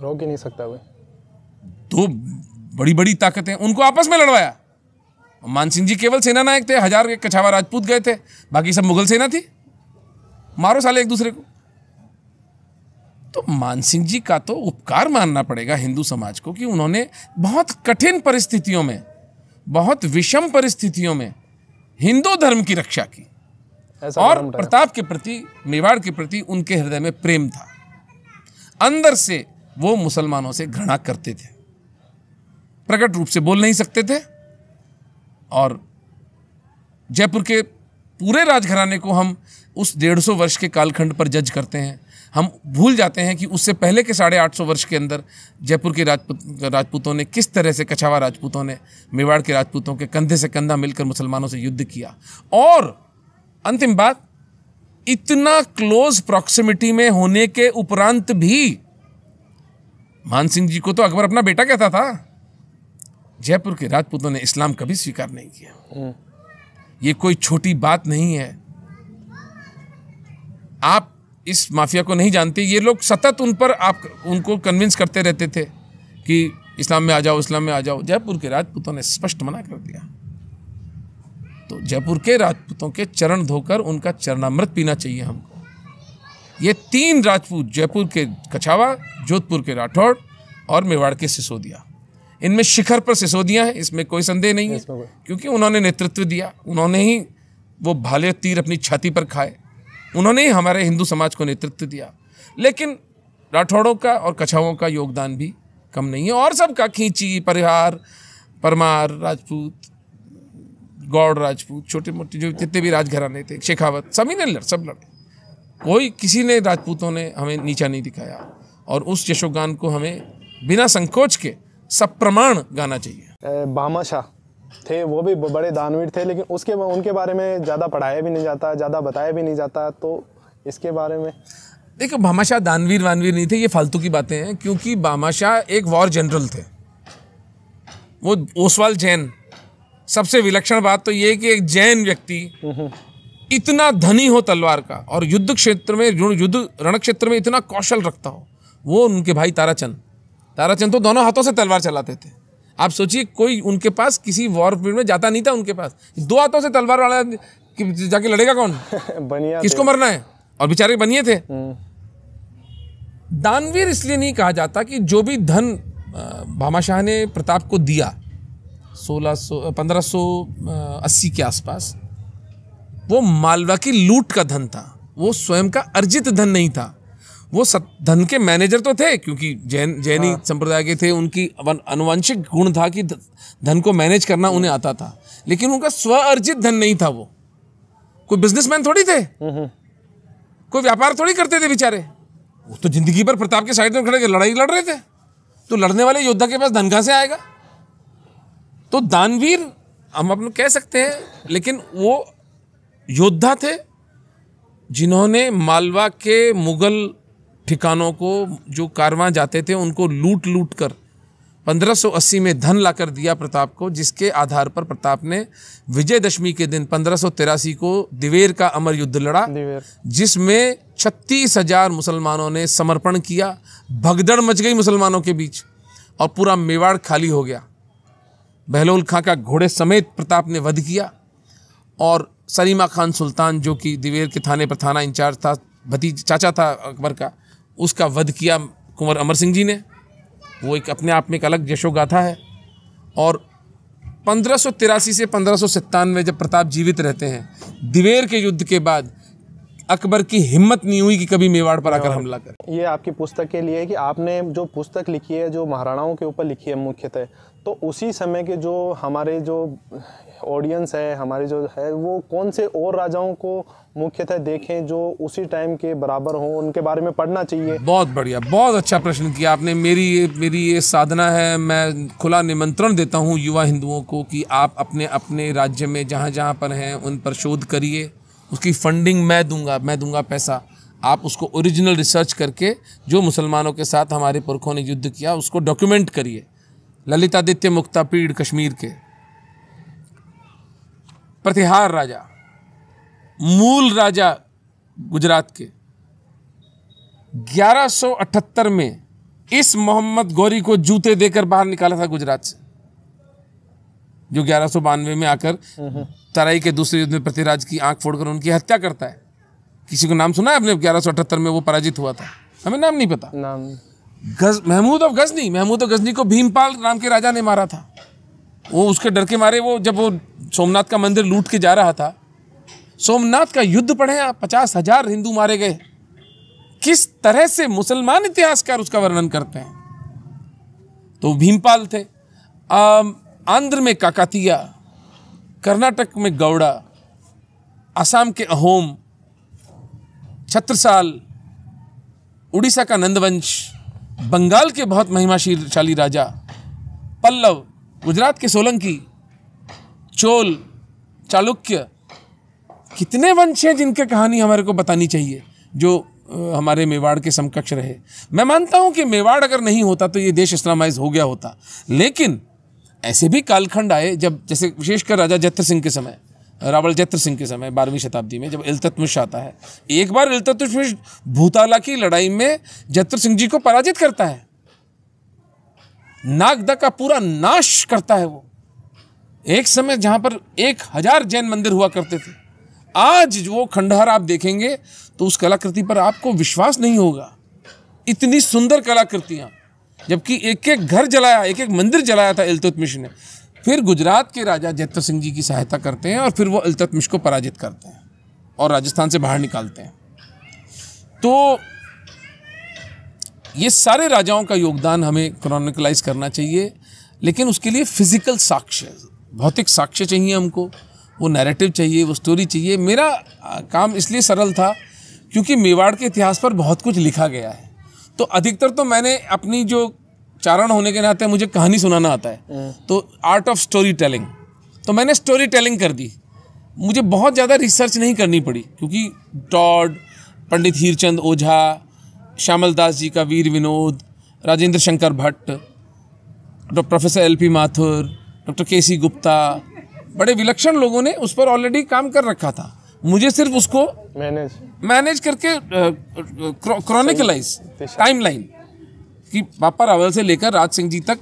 S1: रोक ही नहीं सकता वो
S2: दो तो बड़ी बड़ी ताकतें उनको आपस में लड़वाया मानसिंह जी केवल सेना नायक थे हजार के कछावा राजपूत गए थे बाकी सब मुगल सेना थी मारो साले एक दूसरे को तो मानसिंह जी का तो उपकार मानना पड़ेगा हिंदू समाज को कि उन्होंने बहुत कठिन परिस्थितियों में बहुत विषम परिस्थितियों में हिंदू धर्म की रक्षा की और प्रताप के प्रति मेवाड़ के प्रति उनके हृदय में प्रेम था अंदर से वो मुसलमानों से घृणा करते थे प्रकट रूप से बोल नहीं सकते थे और जयपुर के पूरे राजघराने को हम उस डेढ़ सौ वर्ष के कालखंड पर जज करते हैं हम भूल जाते हैं कि उससे पहले के साढ़े आठ सौ वर्ष के अंदर जयपुर के राजपूत राजपूतों ने किस तरह से कछावा राजपूतों ने मेवाड़ के राजपूतों के कंधे से कंधा मिलकर मुसलमानों से युद्ध किया और अंतिम बात इतना क्लोज प्रॉक्सिमिटी में होने के उपरांत भी मान सिंह जी को तो अकबर अपना बेटा कहता था जयपुर के राजपूतों ने इस्लाम कभी स्वीकार नहीं किया हम्म। ये कोई छोटी बात नहीं है आप इस माफिया को नहीं जानती ये लोग सतत उन पर आप उनको कन्विंस करते रहते थे कि इस्लाम में आ जाओ इस्लाम में आ जाओ जयपुर के राजपूतों ने स्पष्ट मना कर दिया तो जयपुर के राजपूतों के चरण धोकर उनका चरणामृत पीना चाहिए हमको ये तीन राजपूत जयपुर के कछावा जोधपुर के राठौड़ और मेवाड़ के सिसोदिया इनमें शिखर पर सिसोदिया है इसमें कोई संदेह नहीं है क्योंकि उन्होंने नेतृत्व दिया उन्होंने ही वो भाले तीर अपनी छाती पर खाए उन्होंने ही हमारे हिंदू समाज को नेतृत्व दिया लेकिन राठौड़ों का और कछाओं का योगदान भी कम नहीं है और सबका खींची परिहार परमार राजपूत गौड़ राजपूत छोटे मोटे जो जितने भी राजघराने थे शेखावत सभी ने लड़ सब लड़े कोई किसी ने राजपूतों ने हमें नीचा नहीं दिखाया और उस यशोगान को हमें बिना संकोच के सप्रमाण गाना चाहिए
S1: बामा शाह थे वो भी बड़े दानवीर थे लेकिन उसके उनके बारे में ज़्यादा पढ़ाया भी नहीं जाता ज़्यादा बताया भी नहीं जाता तो इसके
S2: बारे में देखिए भामाशाह दानवीर वानवीर नहीं थे ये फालतू की बातें हैं क्योंकि भामाशाह एक वॉर जनरल थे वो ओसवाल जैन सबसे विलक्षण बात तो ये कि एक जैन व्यक्ति इतना धनी हो तलवार का और युद्ध क्षेत्र में युद्ध रण क्षेत्र में इतना कौशल रखता हो वो उनके भाई ताराचंद ताराचंद तो दोनों हाथों से तलवार चलाते थे आप सोचिए कोई उनके पास किसी वॉर फील्ड में जाता नहीं था उनके पास दो हाथों से तलवार वाला जाके लड़ेगा कौन बनिया किसको मरना है और बेचारे बनिए थे हम्म। दानवीर इसलिए नहीं कहा जाता कि जो भी धन भामाशाह ने प्रताप को दिया सोलह सौ पंद्रह सौ अस्सी के आसपास वो मालवा की लूट का धन था वो स्वयं का अर्जित धन नहीं था वो धन के मैनेजर तो थे क्योंकि जैन जैनी हाँ। संप्रदाय के थे उनकी अनुवांशिक गुण था कि धन को मैनेज करना उन्हें आता था लेकिन उनका स्व अर्जित धन नहीं था वो कोई बिजनेसमैन थोड़ी थे हम्म, हम्म। कोई व्यापार थोड़ी करते थे बेचारे वो तो जिंदगी भर प्रताप के साइड में खड़े लड़ाई लड़ रहे थे तो लड़ने वाले योद्धा के पास धन कहाँ से आएगा तो दानवीर हम अपने कह सकते हैं लेकिन वो योद्धा थे जिन्होंने मालवा के मुगल ठिकानों को जो कारवां जाते थे उनको लूट लूट कर 1580 में धन लाकर दिया प्रताप को जिसके आधार पर प्रताप ने विजयदशमी के दिन पंद्रह को दिवेर का अमर युद्ध लड़ा जिसमें छत्तीस हजार मुसलमानों ने समर्पण किया भगदड़ मच गई मुसलमानों के बीच और पूरा मेवाड़ खाली हो गया बहलोल खां का घोड़े समेत प्रताप ने वध किया और सलीमा खान सुल्तान जो कि दिवेर के थाने पर थाना इंचार्ज था भतीज चाचा था अकबर का उसका वध किया कुंवर अमर सिंह जी ने वो एक अपने आप में एक अलग गाथा है और पंद्रह से पंद्रह जब प्रताप जीवित रहते हैं दिवेर के युद्ध के बाद अकबर की हिम्मत नहीं हुई कि कभी मेवाड़ पर आकर हाँ। हमला
S1: कर ये आपकी पुस्तक के लिए कि आपने जो पुस्तक लिखी है जो महाराणाओं के ऊपर लिखी है मुख्यतः तो उसी समय के जो हमारे जो ऑडियंस है हमारे जो है वो कौन से और राजाओं को मुख्यतः देखें जो उसी टाइम के बराबर हों उनके बारे में पढ़ना चाहिए
S2: बहुत बढ़िया बहुत अच्छा प्रश्न किया आपने मेरी ये मेरी ये साधना है मैं खुला निमंत्रण देता हूँ युवा हिंदुओं को कि आप अपने अपने राज्य में जहाँ जहाँ पर हैं उन पर शोध करिए उसकी फंडिंग मैं दूंगा मैं दूंगा पैसा आप उसको ओरिजिनल रिसर्च करके जो मुसलमानों के साथ हमारे पुरखों ने युद्ध किया उसको डॉक्यूमेंट करिए ललितादित्य मुक्ता पीढ़ कश्मीर के प्रतिहार राजा मूल राजा गुजरात के 1178 में इस मोहम्मद गौरी को जूते देकर बाहर निकाला था गुजरात से जो ग्यारह में आकर तराई के दूसरे युद्ध में पृथ्वीराज की आंख फोड़कर उनकी हत्या करता है किसी को नाम सुना है आपने ग्यारह में वो पराजित हुआ था हमें नाम नहीं पता नाम गज महमूद ऑफ गजनी महमूद ऑफ गजनी को भीमपाल नाम के राजा ने मारा था वो उसके डर के मारे वो जब वो सोमनाथ का मंदिर लूट के जा रहा था सोमनाथ का युद्ध पढ़े आप पचास हजार हिंदू मारे गए किस तरह से मुसलमान इतिहासकार उसका वर्णन करते हैं तो भीमपाल थे आंध्र में काकातिया कर्नाटक में गौड़ा असम के अहोम छत्रसाल उड़ीसा का नंदवंश बंगाल के बहुत महिमाशीलशाली राजा पल्लव गुजरात के सोलंकी चोल चालुक्य कितने वंश हैं जिनके कहानी हमारे को बतानी चाहिए जो हमारे मेवाड़ के समकक्ष रहे मैं मानता हूं कि मेवाड़ अगर नहीं होता तो ये देश इस्लामाइज हो गया होता लेकिन ऐसे भी कालखंड आए जब जैसे विशेषकर राजा जत्र सिंह के समय रावल जत्र सिंह के समय बारहवीं शताब्दी में जब इल्ततमिश आता है एक बार इल्ततमिश भूताला की लड़ाई में जत्र सिंह जी को पराजित करता है नागदा का पूरा नाश करता है वो एक समय जहां पर एक हजार जैन मंदिर हुआ करते थे आज वो खंडहर आप देखेंगे तो उस कलाकृति पर आपको विश्वास नहीं होगा इतनी सुंदर कलाकृतियां जबकि एक एक घर जलाया एक एक मंदिर जलाया था इल्तुतमिश ने फिर गुजरात के राजा जैत्र सिंह जी की सहायता करते हैं और फिर वो इल्तुतमिश को पराजित करते हैं और राजस्थान से बाहर निकालते हैं तो ये सारे राजाओं का योगदान हमें क्रॉनिकलाइज करना चाहिए लेकिन उसके लिए फिजिकल साक्ष्य भौतिक साक्ष्य चाहिए हमको वो नैरेटिव चाहिए वो स्टोरी चाहिए मेरा काम इसलिए सरल था क्योंकि मेवाड़ के इतिहास पर बहुत कुछ लिखा गया है तो अधिकतर तो मैंने अपनी जो चारण होने के नाते मुझे कहानी सुनाना आता है हाँ। तो आर्ट ऑफ स्टोरी टेलिंग तो मैंने स्टोरी टेलिंग कर दी मुझे बहुत ज़्यादा रिसर्च नहीं करनी पड़ी क्योंकि डॉड पंडित हीरचंद ओझा श्यामल दास जी का Veer Vinod Rajendra Shankar Bhatt doctor professor L P Mathur doctor K C Gupta बड़े विलक्षण लोगों ने उस पर ऑलरेडी काम कर रखा था मुझे सिर्फ उसको मैनेज मैनेज करके क्रॉनिकलाइज टाइम लाइन कि पापा रावल से लेकर राज सिंह जी तक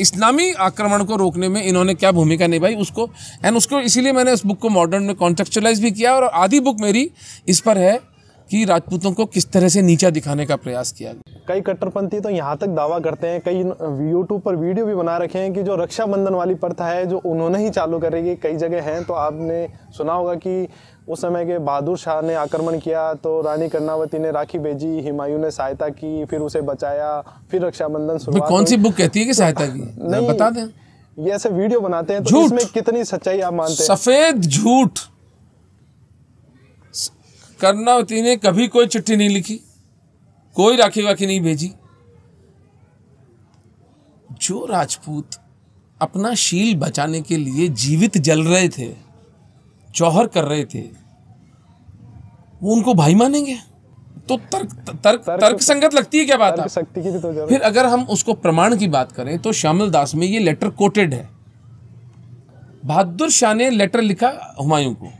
S2: इस्लामी आक्रमण को रोकने में इन्होंने क्या भूमिका निभाई उसको एंड उसको इसीलिए मैंने उस बुक को मॉडर्न में कॉन्टेक्चुअलाइज भी किया और आधी बुक मेरी इस पर है कि राजपूतों को किस तरह से नीचा दिखाने का प्रयास किया गया
S1: कई कट्टरपंथी तो यहाँ तक दावा करते हैं कई यूट्यूब पर वीडियो भी बना रखे हैं कि जो रक्षाबंधन वाली प्रथा है जो उन्होंने ही चालू करेगी कई जगह हैं तो आपने सुना होगा कि उस समय के बहादुर शाह ने आक्रमण किया तो रानी कर्णावती ने राखी भेजी हिमायू ने सहायता की फिर उसे बचाया फिर रक्षाबंधन तो शुरू कौन सी बुक
S2: कहती है कि सहायता की नहीं बता
S1: दें ये ऐसे वीडियो बनाते हैं तो इसमें कितनी सच्चाई आप मानते हैं
S2: सफेद झूठ कर्णावती ने कभी कोई चिट्ठी नहीं लिखी कोई राखी वाखी नहीं भेजी जो राजपूत अपना शील बचाने के लिए जीवित जल रहे थे जौहर कर रहे थे वो उनको भाई मानेंगे तो तर्क तर्क तर्क, तर्क संगत लगती है क्या बात तो
S1: है तो
S2: फिर अगर हम उसको प्रमाण की बात करें तो श्यामल दास में ये लेटर कोटेड है बहादुर शाह ने लेटर लिखा हुमायूं को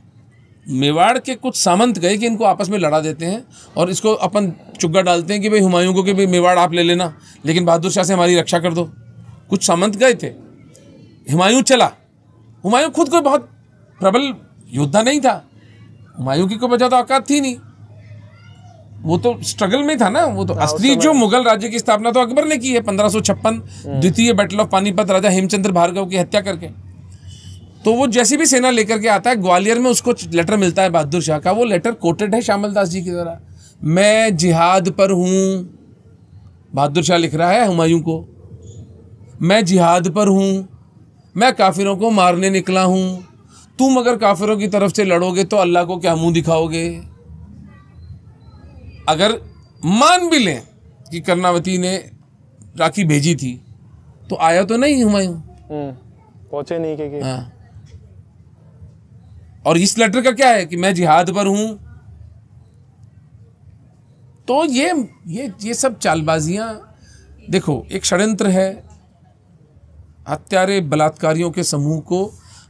S2: मेवाड़ के कुछ सामंत गए कि इनको आपस में लड़ा देते हैं और इसको अपन चुग्गा डालते हैं कि भाई हुमायूं को कि भाई मेवाड़ आप ले लेना लेकिन बहादुर शाह से हमारी रक्षा कर दो कुछ सामंत गए थे हुमायूं चला हुमायूं खुद कोई बहुत प्रबल योद्धा नहीं था हुमायूं की कोई बजा तो औकात थी नहीं वो तो स्ट्रगल में था ना वो तो हाँ, असली जो मुगल राज्य की स्थापना तो अकबर ने की है पंद्रह हम्म। द्वितीय बैटल ऑफ पानीपत राजा हेमचंद्र भार्गव की हत्या करके तो वो जैसी भी सेना लेकर के आता है ग्वालियर में उसको लेटर मिलता है बहादुर शाह का वो लेटर कोटेड है श्यामल दास जी की तरह मैं जिहाद पर हूँ बहादुर शाह लिख रहा है हुमायूं को मैं जिहाद पर हूँ मैं काफिरों को मारने निकला हूँ तुम अगर काफिरों की तरफ से लड़ोगे तो अल्लाह को क्या मुंह दिखाओगे अगर मान भी लें कि कर्णावती ने राखी भेजी थी तो आया तो नहीं हुमायूं
S1: हम्म, पहुंचे नहीं
S2: के, के। हाँ और इस लेटर का क्या है कि मैं जिहाद पर हूं तो ये ये ये सब चालबाजियां देखो एक षड्यंत्र है हत्यारे बलात्कारियों के समूह को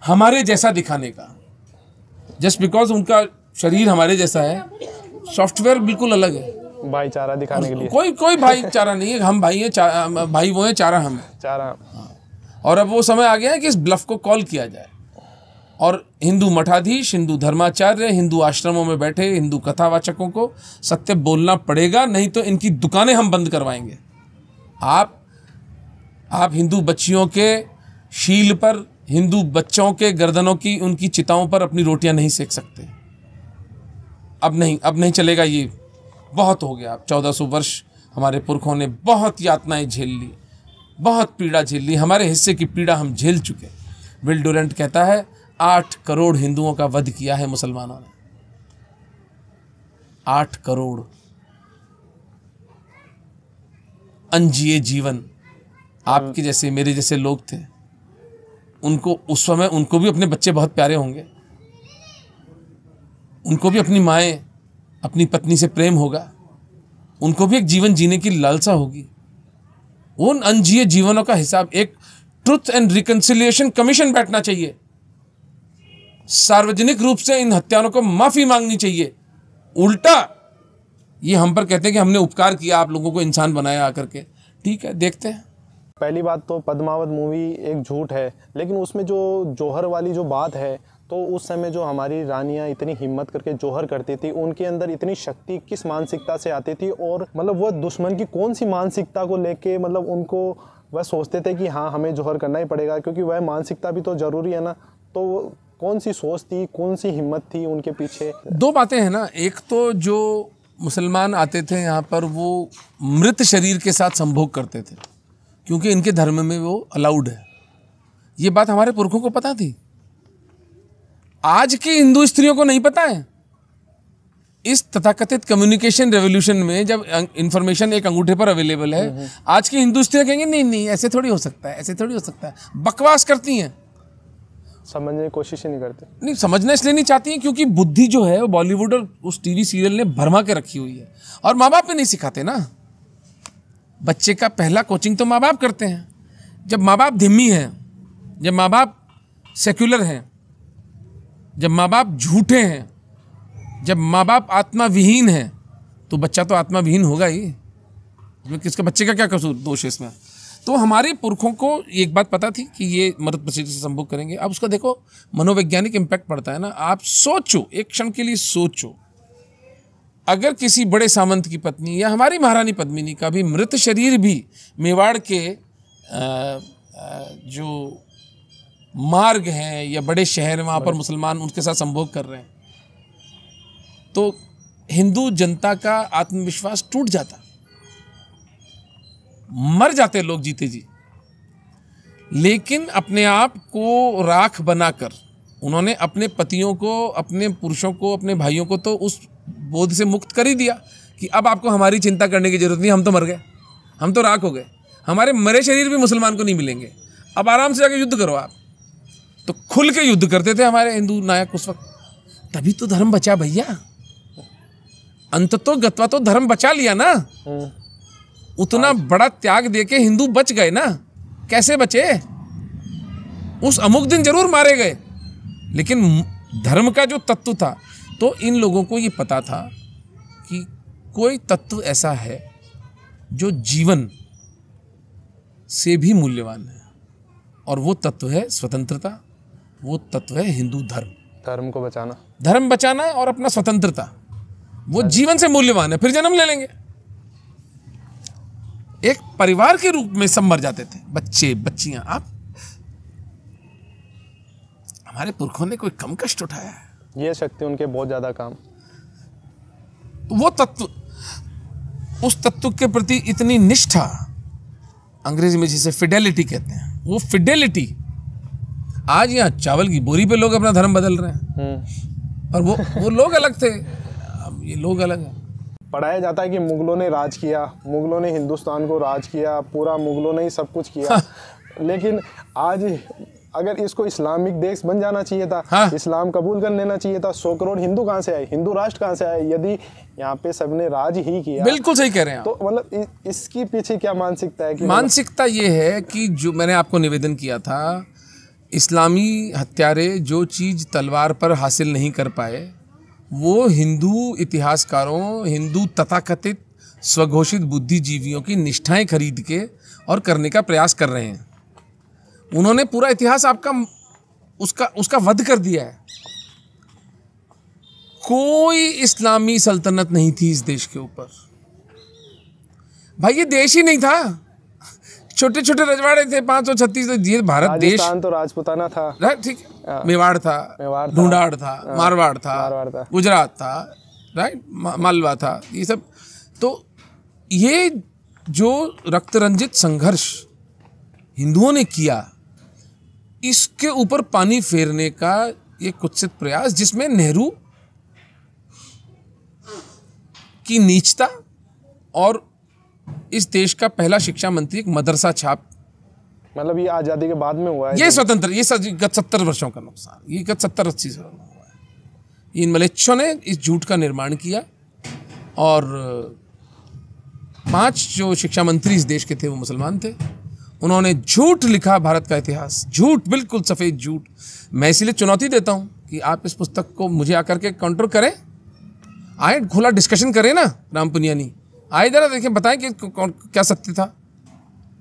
S2: हमारे जैसा दिखाने का जस्ट बिकॉज उनका शरीर हमारे जैसा है सॉफ्टवेयर बिल्कुल अलग है भाईचारा दिखाने के लिए कोई कोई भाईचारा नहीं है हम भाई हैं भाई वो हैं चारा हम चारा हाँ। और अब वो समय आ गया है कि इस ब्लफ को कॉल किया जाए और हिंदू मठाधीश हिंदू धर्माचार्य हिंदू आश्रमों में बैठे हिंदू कथावाचकों को सत्य बोलना पड़ेगा नहीं तो इनकी दुकानें हम बंद करवाएंगे आप आप हिंदू बच्चियों के शील पर हिंदू बच्चों के गर्दनों की उनकी चिताओं पर अपनी रोटियां नहीं सेक सकते अब नहीं अब नहीं चलेगा ये बहुत हो गया अब चौदह सौ वर्ष हमारे पुरखों ने बहुत यातनाएं झेल ली बहुत पीड़ा झेल ली हमारे हिस्से की पीड़ा हम झेल चुके विल डोरेंट कहता है आठ करोड़ हिंदुओं का वध किया है मुसलमानों ने आठ करोड़ अनजिए जीवन आपके जैसे मेरे जैसे लोग थे उनको उस समय उनको भी अपने बच्चे बहुत प्यारे होंगे उनको भी अपनी माए अपनी पत्नी से प्रेम होगा उनको भी एक जीवन जीने की लालसा होगी उन अनजिए जीवनों का हिसाब एक ट्रुथ एंड रिकन्सिलियेशन कमीशन बैठना चाहिए सार्वजनिक रूप से इन हत्यारों को माफ़ी मांगनी चाहिए उल्टा ये हम पर कहते हैं कि हमने उपकार किया आप लोगों को इंसान बनाया आकर के ठीक है देखते हैं पहली
S1: बात तो पद्मावत मूवी एक झूठ है लेकिन उसमें जो जौहर वाली जो बात है तो उस समय जो हमारी रानियाँ इतनी हिम्मत करके जोहर करती थी उनके अंदर इतनी शक्ति किस मानसिकता से आती थी और मतलब वह दुश्मन की कौन सी मानसिकता को लेके मतलब उनको वह सोचते थे कि हाँ हमें जोहर करना ही पड़ेगा क्योंकि वह मानसिकता भी तो ज़रूरी है ना तो कौन सी सोच थी कौन सी हिम्मत थी उनके पीछे
S2: दो बातें हैं ना एक तो जो मुसलमान आते थे यहाँ पर वो मृत शरीर के साथ संभोग करते थे क्योंकि इनके धर्म में वो अलाउड है ये बात हमारे पुरखों को पता थी आज की हिंदू स्त्रियों को नहीं पता है इस तथाकथित कम्युनिकेशन रेवोल्यूशन में जब इंफॉर्मेशन अं-, एक अंगूठे पर अवेलेबल है हम्म, हम्म। आज की हिंदू स्त्रियाँ कहेंगे नहीं नहीं ऐसे थोड़ी हो सकता है ऐसे थोड़ी हो सकता है बकवास करती हैं समझने की कोशिश ही नहीं करते नहीं समझना इसलिए नहीं चाहती हैं क्योंकि बुद्धि जो है वो बॉलीवुड और उस टीवी सीरियल ने भरमा के रखी हुई है और माँ बाप भी नहीं सिखाते ना बच्चे का पहला कोचिंग तो माँ बाप करते हैं जब माँ बाप धिम्मी हैं जब माँ बाप सेक्युलर हैं जब माँ बाप झूठे हैं जब माँ बाप आत्माविहीन हैं तो बच्चा तो आत्माविहीन होगा ही किसके बच्चे का क्या कसूर दोष है इसमें तो हमारे पुरखों को एक बात पता थी कि ये मृत पसीटी से संभोग करेंगे अब उसका देखो मनोवैज्ञानिक इम्पैक्ट पड़ता है ना आप सोचो एक क्षण के लिए सोचो अगर किसी बड़े सामंत की पत्नी या हमारी महारानी पद्मिनी का भी मृत शरीर भी मेवाड़ के आ, जो मार्ग हैं या बड़े शहर वहाँ पर मुसलमान उनके साथ संभोग कर रहे हैं तो हिंदू जनता का आत्मविश्वास टूट जाता मर जाते लोग जीते जी लेकिन अपने आप को राख बनाकर उन्होंने अपने पतियों को अपने पुरुषों को अपने भाइयों को तो उस बोध से मुक्त कर ही दिया कि अब आपको हमारी चिंता करने की ज़रूरत नहीं हम तो मर गए हम तो राख हो गए हमारे मरे शरीर भी मुसलमान को नहीं मिलेंगे अब आराम से जाके युद्ध करो आप तो खुल के युद्ध करते थे हमारे हिंदू नायक उस वक्त तभी तो धर्म बचा भैया अंत तो गत्वा तो धर्म बचा लिया ना हाँ। उतना बड़ा त्याग दे के हिंदू बच गए ना कैसे बचे उस अमुक दिन जरूर मारे गए लेकिन धर्म का जो तत्व था तो इन लोगों को ये पता था कि कोई तत्व ऐसा है जो जीवन से भी मूल्यवान है और वो तत्व है स्वतंत्रता वो तत्व है हिंदू धर्म धर्म को बचाना धर्म बचाना और अपना स्वतंत्रता वो जीवन से मूल्यवान है फिर जन्म ले लेंगे एक परिवार के रूप में सब मर जाते थे बच्चे बच्चियां आप हमारे पुरखों ने कोई कम कष्ट उठाया
S1: है ये शक्ति उनके बहुत ज्यादा काम
S2: वो तत्व उस तत्व के प्रति इतनी निष्ठा अंग्रेजी में जिसे फिडेलिटी कहते हैं वो फिडेलिटी आज यहाँ चावल की बोरी पे लोग अपना धर्म बदल रहे हैं और हम्म। वो वो लोग अलग थे ये लोग अलग हैं पढ़ाया
S1: जाता है कि मुग़लों ने राज किया मुग़लों ने हिंदुस्तान को राज किया पूरा मुग़लों ने ही सब कुछ किया हाँ। लेकिन आज अगर इसको इस्लामिक देश बन जाना चाहिए था हाँ? इस्लाम कबूल कर लेना चाहिए था सौ करोड़ हिंदू कहाँ से आए हिंदू राष्ट्र कहाँ से आए यदि यहाँ पे सबने राज ही किया बिल्कुल सही कह रहे हैं तो मतलब इसके पीछे क्या मानसिकता है कि मतलब मानसिकता
S2: ये है कि जो मैंने आपको निवेदन किया था इस्लामी हत्यारे जो चीज़ तलवार पर हासिल नहीं कर पाए वो हिंदू इतिहासकारों हिंदू तथाकथित स्वघोषित बुद्धिजीवियों की निष्ठाएं खरीद के और करने का प्रयास कर रहे हैं उन्होंने पूरा इतिहास आपका उसका उसका वध कर दिया है कोई इस्लामी सल्तनत नहीं थी इस देश के ऊपर भाई ये देश ही नहीं था छोटे छोटे रजवाड़े थे पांच सौ छत्तीस तो ये भारत देश तो
S1: राजपुताना था हाँ, ठीक हाँ। मेवाड़ था ढूंढाड़ हाँ। था मारवाड़
S2: था गुजरात था राइट मालवा था ये सब तो ये जो रक्तरंजित संघर्ष हिंदुओं ने किया इसके ऊपर पानी फेरने का ये कुत्सित प्रयास जिसमें नेहरू की नीचता और इस देश का पहला शिक्षा मंत्री एक मदरसा छाप
S1: मतलब ये आज़ादी के बाद में हुआ है ये
S2: स्वतंत्र ये गत सत्तर वर्षों का नुकसान ये गत सत्तर अस्सी साल में हुआ है इन मलेच्छों ने इस झूठ का निर्माण किया और पांच जो शिक्षा मंत्री इस देश के थे वो मुसलमान थे उन्होंने झूठ लिखा भारत का इतिहास झूठ बिल्कुल सफ़ेद झूठ मैं इसीलिए चुनौती देता हूँ कि आप इस पुस्तक को मुझे आकर के काउंटर करें आए खुला डिस्कशन करें ना राम पुनियानी आए जरा देखें बताएं कि कौन क्या सत्य था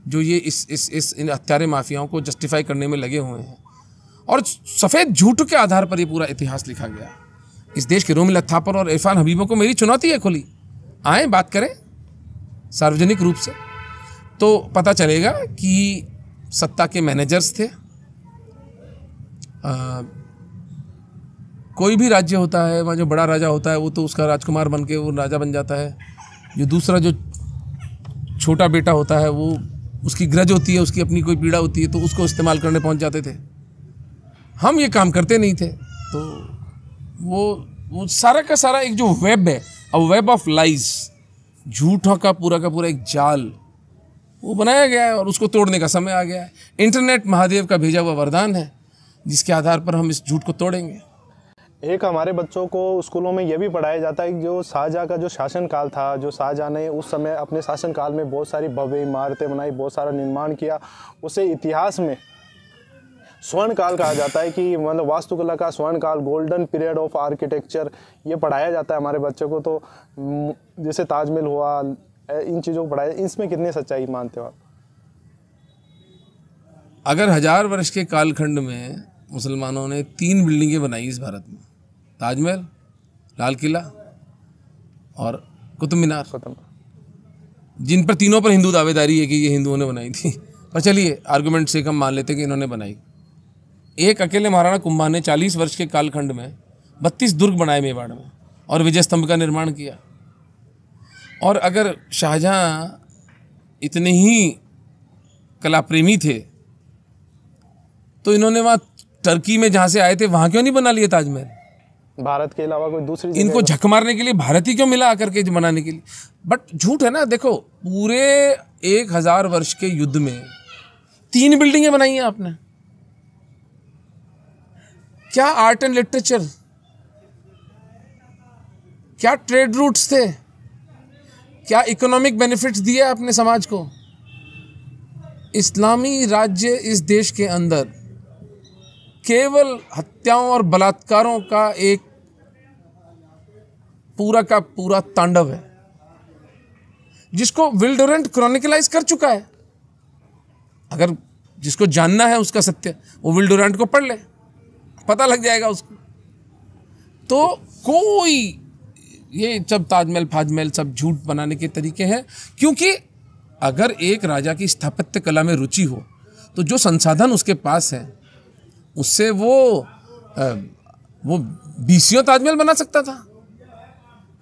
S2: जो ये इस इस इस इन हत्यारे माफियाओं को जस्टिफाई करने में लगे हुए हैं और सफ़ेद झूठ के आधार पर ये पूरा इतिहास लिखा गया इस देश के रोमिल थापर और इरफान हबीबों को मेरी चुनौती है खुली आए बात करें सार्वजनिक रूप से तो पता चलेगा कि सत्ता के मैनेजर्स थे आ, कोई भी राज्य होता है वहाँ जो बड़ा राजा होता है वो तो उसका राजकुमार बन के वो राजा बन जाता है जो दूसरा जो छोटा बेटा होता है वो उसकी ग्रज होती है उसकी अपनी कोई पीड़ा होती है तो उसको इस्तेमाल करने पहुंच जाते थे हम ये काम करते नहीं थे तो वो वो सारा का सारा एक जो वेब है अ वेब ऑफ लाइज झूठों का पूरा का पूरा एक जाल वो बनाया गया है और उसको तोड़ने का समय आ गया है इंटरनेट महादेव का भेजा हुआ वरदान है जिसके आधार पर हम इस झूठ को तोड़ेंगे
S1: एक हमारे बच्चों को स्कूलों में यह भी पढ़ाया जाता है कि जो शाहजहाँ का जो शासनकाल था जो शाहजहाँ ने उस समय अपने शासनकाल में बहुत सारी भव्य इमारतें बनाई बहुत सारा निर्माण किया उसे इतिहास में स्वर्ण काल कहा जाता है कि मतलब वास्तुकला का स्वर्ण काल गोल्डन पीरियड ऑफ आर्किटेक्चर ये पढ़ाया जाता है हमारे बच्चों को तो जैसे ताजमहल हुआ इन चीज़ों को पढ़ाया इसमें कितनी सच्चाई मानते हो आप
S2: अगर हजार वर्ष के कालखंड में मुसलमानों ने तीन बिल्डिंगें बनाई इस भारत में ताजमहल लाल किला और कुतुब मीनार जिन पर तीनों पर हिंदू दावेदारी है कि ये हिंदुओं ने बनाई थी पर चलिए आर्गूमेंट से हम मान लेते कि इन्होंने बनाई एक अकेले महाराणा कुंभा ने 40 वर्ष के कालखंड में 32 दुर्ग बनाए मेवाड़ में और विजय स्तंभ का निर्माण किया और अगर शाहजहाँ इतने ही कला प्रेमी थे तो इन्होंने वहाँ टर्की में जहाँ से आए थे वहाँ क्यों नहीं बना लिए ताजमहल
S1: भारत के अलावा कोई दूसरी इनको
S2: झक मारने के लिए भारत ही क्यों मिला आकर के मनाने के लिए बट झूठ है ना देखो पूरे एक हजार वर्ष के युद्ध में तीन बिल्डिंगें बनाई हैं आपने क्या आर्ट एंड लिटरेचर क्या ट्रेड रूट्स थे क्या इकोनॉमिक बेनिफिट्स दिए आपने समाज को इस्लामी राज्य इस देश के अंदर केवल हत्याओं और बलात्कारों का एक पूरा का पूरा तांडव है जिसको विल्डोरेंट क्रॉनिकलाइज कर चुका है अगर जिसको जानना है उसका सत्य वो विल्डोरेंट को पढ़ ले पता लग जाएगा उसको तो कोई ये सब ताजमहल फाजमहल सब झूठ बनाने के तरीके हैं क्योंकि अगर एक राजा की स्थापत्य कला में रुचि हो तो जो संसाधन उसके पास है उससे वो वो बीसियों ताजमहल बना सकता था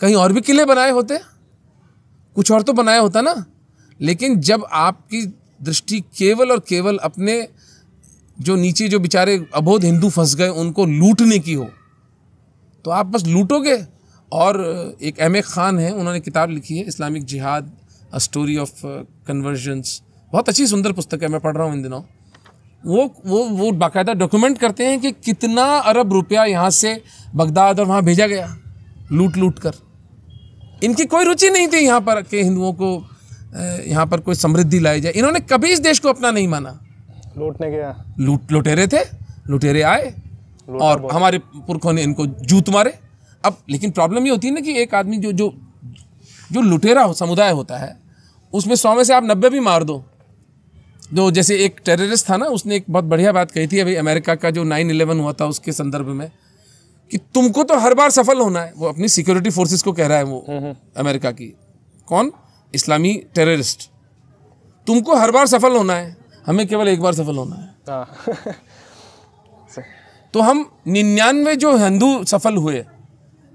S2: कहीं और भी किले बनाए होते कुछ और तो बनाया होता ना लेकिन जब आपकी दृष्टि केवल और केवल अपने जो नीचे जो बेचारे अबोध हिंदू फंस गए उनको लूटने की हो तो आप बस लूटोगे और एक एम ए खान है उन्होंने किताब लिखी है इस्लामिक जिहाद अ स्टोरी ऑफ कन्वर्जन्स बहुत अच्छी सुंदर पुस्तक है मैं पढ़ रहा हूँ इन दिनों वो वो वो बाकायदा डॉक्यूमेंट करते हैं कि कितना अरब रुपया यहाँ से बगदाद और वहाँ भेजा गया लूट लूट कर इनकी कोई रुचि नहीं थी यहाँ पर के हिंदुओं को यहाँ पर कोई समृद्धि लाई जाए इन्होंने कभी इस देश को अपना नहीं माना लूटने गया लूट लुटेरे थे लुटेरे आए और हमारे पुरखों ने इनको जूत मारे अब लेकिन प्रॉब्लम ये होती है ना कि एक आदमी जो जो जो लुटेरा हो, समुदाय होता है उसमें सौ में से आप नब्बे भी मार दो जो तो जैसे एक टेररिस्ट था ना उसने एक बहुत बढ़िया बात कही थी अभी अमेरिका का जो नाइन इलेवन हुआ था उसके संदर्भ में कि तुमको तो हर बार सफल होना है वो अपनी सिक्योरिटी फोर्सेस को कह रहा है वो हम्म, हम्म। अमेरिका की कौन इस्लामी टेररिस्ट तुमको हर बार सफल होना है हमें केवल एक बार सफल होना है हाँ। तो हम निन्यानवे जो हिंदू सफल हुए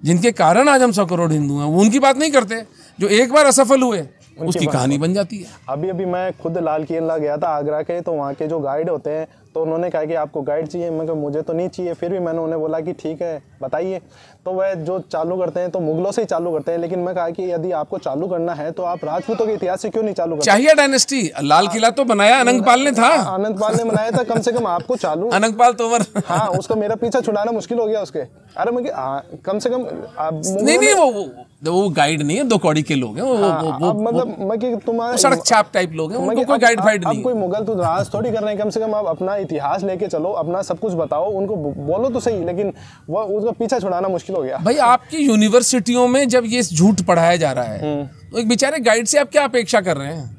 S2: जिनके कारण आज हम सौ करोड़ हिंदू हैं वो उनकी बात नहीं करते जो एक बार असफल हुए उसकी कहानी बन जाती है
S1: अभी अभी मैं खुद लाल किला गया था आगरा के तो वहाँ के जो गाइड होते हैं तो उन्होंने कहा कि आपको गाइड चाहिए मैं मुझे तो नहीं चाहिए फिर भी मैंने उन्हें बोला कि ठीक है बताइए तो वह जो चालू करते हैं तो मुगलों से ही चालू करते हैं लेकिन मैं कहा कि यदि आपको चालू करना है तो आप राजपूतों के इतिहास से क्यों नहीं चालू चाहिए
S2: डायनेस्टी लाल किला तो बनाया हाँ, अनंतपाल ने था हाँ,
S1: अनंतपाल ने बनाया था कम से कम आपको चालू अनंतपाल तो हाँ उसको मेरा पीछा छुड़ाना मुश्किल हो गया उसके अरे मुझे हाँ, कम से कम नहीं नहीं
S2: वो वो गाइड नहीं है दो कौड़ी के लोग हैं वो, वो, वो, मतलब मैं कि तुम्हारे सड़क छाप टाइप लोग हैं उनको कोई गाइड फाइड नहीं कोई मुगल तो राज थोड़ी
S1: कर रहे हैं कम से कम आप अपना इतिहास लेके चलो अपना सब कुछ बताओ उनको बोलो तो सही लेकिन वो उसका पीछा छुड़ाना मुश्किल मुश्किल हो गया भाई
S2: आपकी यूनिवर्सिटियों में जब ये झूठ पढ़ाया जा रहा है हम्म। तो एक बेचारे गाइड से आप क्या अपेक्षा कर रहे हैं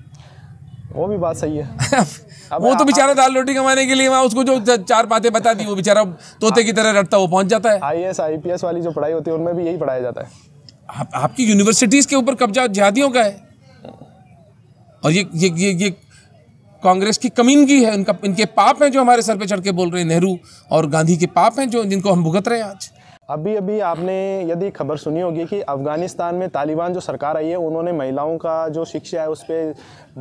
S2: वो भी बात सही है वो तो बेचारा दाल रोटी कमाने के लिए वहाँ उसको जो चार बातें बता दी वो बेचारा तोते की तरह रटता वो पहुंच जाता है I I S P S वाली जो पढ़ाई होती है उनमें भी यही पढ़ाया जाता है आप, आपकी यूनिवर्सिटीज के ऊपर कब्जा जिहादियों का है और ये ये ये ये कांग्रेस की कमीन की है इनका इनके पाप हैं जो हमारे सर पे चढ़ के बोल रहे हैं नेहरू और गांधी के पाप हैं जो जिनको हम भुगत रहे हैं आज
S1: अभी अभी आपने यदि खबर सुनी होगी कि अफ़गानिस्तान में तालिबान जो सरकार आई है उन्होंने महिलाओं का जो शिक्षा है उस पर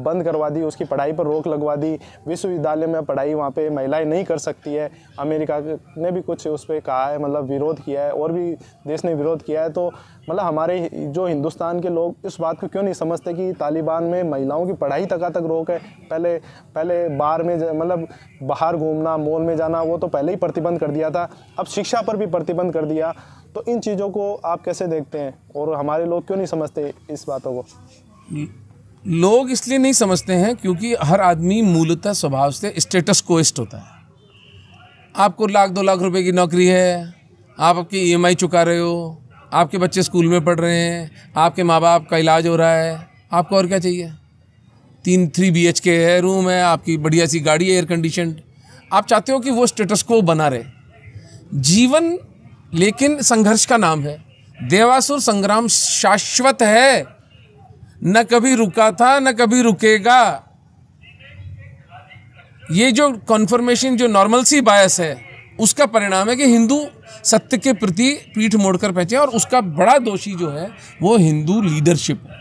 S1: बंद करवा दी उसकी पढ़ाई पर रोक लगवा दी विश्वविद्यालय में पढ़ाई वहाँ पे महिलाएं नहीं कर सकती है अमेरिका ने भी कुछ उस पर कहा है मतलब विरोध किया है और भी देश ने विरोध किया है तो मतलब हमारे जो हिंदुस्तान के लोग इस बात को क्यों नहीं समझते कि तालिबान में महिलाओं की पढ़ाई तक तक रोक है पहले पहले बार में मतलब बाहर घूमना मॉल में जाना वो तो पहले ही प्रतिबंध कर दिया था अब शिक्षा पर भी प्रतिबंध कर दिया तो इन चीज़ों को आप कैसे देखते हैं और हमारे लोग क्यों नहीं समझते इस बातों को
S2: लोग इसलिए नहीं समझते हैं क्योंकि हर आदमी मूलतः स्वभाव से स्टेटस कोस्ट होता है आपको लाख दो लाख रुपए की नौकरी है आप आपकी ईएमआई e चुका रहे हो आपके बच्चे स्कूल में पढ़ रहे हैं आपके माँ बाप का इलाज हो रहा है आपको और क्या चाहिए तीन थ्री बी के है रूम है आपकी बढ़िया सी गाड़ी है एयर कंडीशन आप चाहते हो कि वो स्टेटस को बना रहे जीवन लेकिन संघर्ष का नाम है देवासुर संग्राम शाश्वत है न कभी रुका था न कभी रुकेगा ये जो कॉन्फर्मेशन जो नॉर्मल सी बायस है उसका परिणाम है कि हिंदू सत्य के प्रति पीठ मोड़कर बैठे और उसका बड़ा दोषी जो है वो हिंदू लीडरशिप है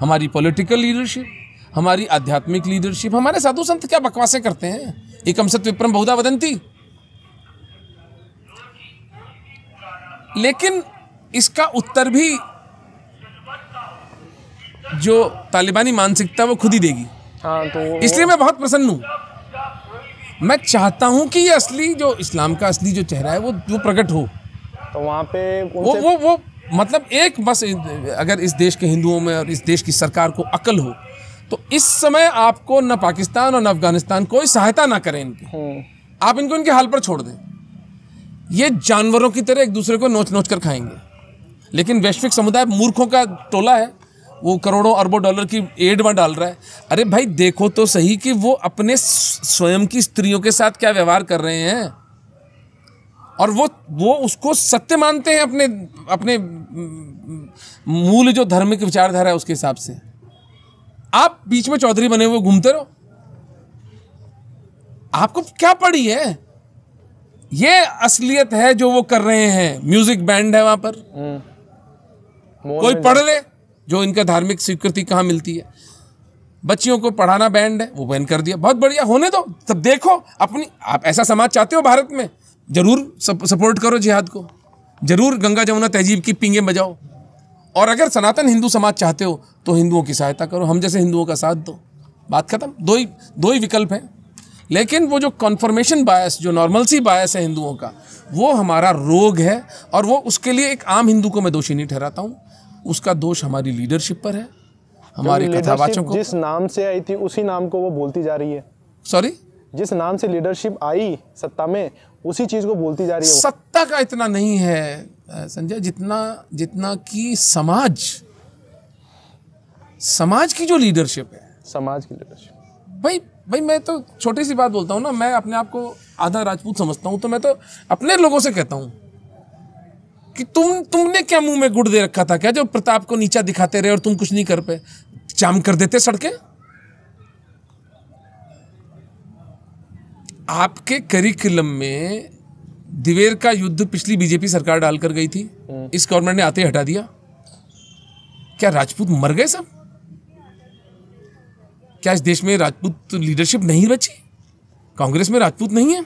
S2: हमारी पॉलिटिकल लीडरशिप हमारी आध्यात्मिक लीडरशिप हमारे साधु संत क्या बकवासें करते हैं एकम सत्य विप्रम बहुधा वदंती लेकिन इसका उत्तर भी जो तालिबानी मानसिकता वो खुद ही देगी
S1: हाँ तो इसलिए मैं
S2: बहुत प्रसन्न हूँ मैं चाहता हूँ कि ये असली जो इस्लाम का असली जो चेहरा है वो जो प्रकट हो
S1: तो वहाँ पे वो वो
S2: वो मतलब एक बस अगर इस देश के हिंदुओं में और इस देश की सरकार को अकल हो तो इस समय आपको न पाकिस्तान और न अफगानिस्तान कोई सहायता ना करें इनकी हम्म। आप इनको इनके हाल पर छोड़ दें ये जानवरों की तरह एक दूसरे को नोच नोच कर खाएंगे लेकिन वैश्विक समुदाय मूर्खों का टोला है वो करोड़ों अरबों डॉलर की एड में डाल रहा है अरे भाई देखो तो सही कि वो अपने स्वयं की स्त्रियों के साथ क्या व्यवहार कर रहे हैं और वो वो उसको सत्य मानते हैं अपने अपने मूल जो धर्म की विचारधारा है उसके हिसाब से आप बीच में चौधरी बने हुए घूमते रहो आपको क्या पड़ी है ये असलियत है जो वो कर रहे हैं म्यूजिक बैंड है वहां पर हम्म। कोई पढ़ ले जो इनका धार्मिक स्वीकृति कहाँ मिलती है बच्चियों को पढ़ाना बैंड है वो बैन कर दिया बहुत बढ़िया होने दो तब देखो अपनी आप ऐसा समाज चाहते हो भारत में ज़रूर सपोर्ट करो जिहाद को ज़रूर गंगा जमुना तहजीब की पिंगे बजाओ और अगर सनातन हिंदू समाज चाहते हो तो हिंदुओं की सहायता करो हम जैसे हिंदुओं का साथ दो बात खत्म दो ही दो ही विकल्प हैं लेकिन वो जो कॉन्फर्मेशन बायस जो नॉर्मल सी बायस है हिंदुओं का वो हमारा रोग है और वो उसके लिए एक आम हिंदू को मैं दोषी नहीं ठहराता हूँ उसका दोष हमारी लीडरशिप पर है हमारी कथावाचकों को जिस
S1: नाम से आई थी उसी नाम को वो बोलती जा रही है सॉरी जिस नाम से लीडरशिप आई सत्ता में उसी चीज को बोलती जा रही है
S2: सत्ता का इतना नहीं है संजय जितना जितना कि समाज समाज की जो लीडरशिप है समाज की लीडरशिप भाई भाई मैं तो छोटी सी बात बोलता हूँ ना मैं अपने आप को आधा राजपूत समझता हूँ तो मैं तो अपने लोगों से कहता हूँ कि तुम तुमने क्या मुंह में गुड़ दे रखा था क्या जो प्रताप को नीचा दिखाते रहे और तुम कुछ नहीं कर पे जाम कर देते सड़कें आपके करिकुलम में दिवेर का युद्ध पिछली बीजेपी सरकार डालकर गई थी हम्म। इस गवर्नमेंट ने आते हटा दिया क्या राजपूत मर गए सब क्या इस देश में राजपूत लीडरशिप नहीं बची कांग्रेस में राजपूत नहीं है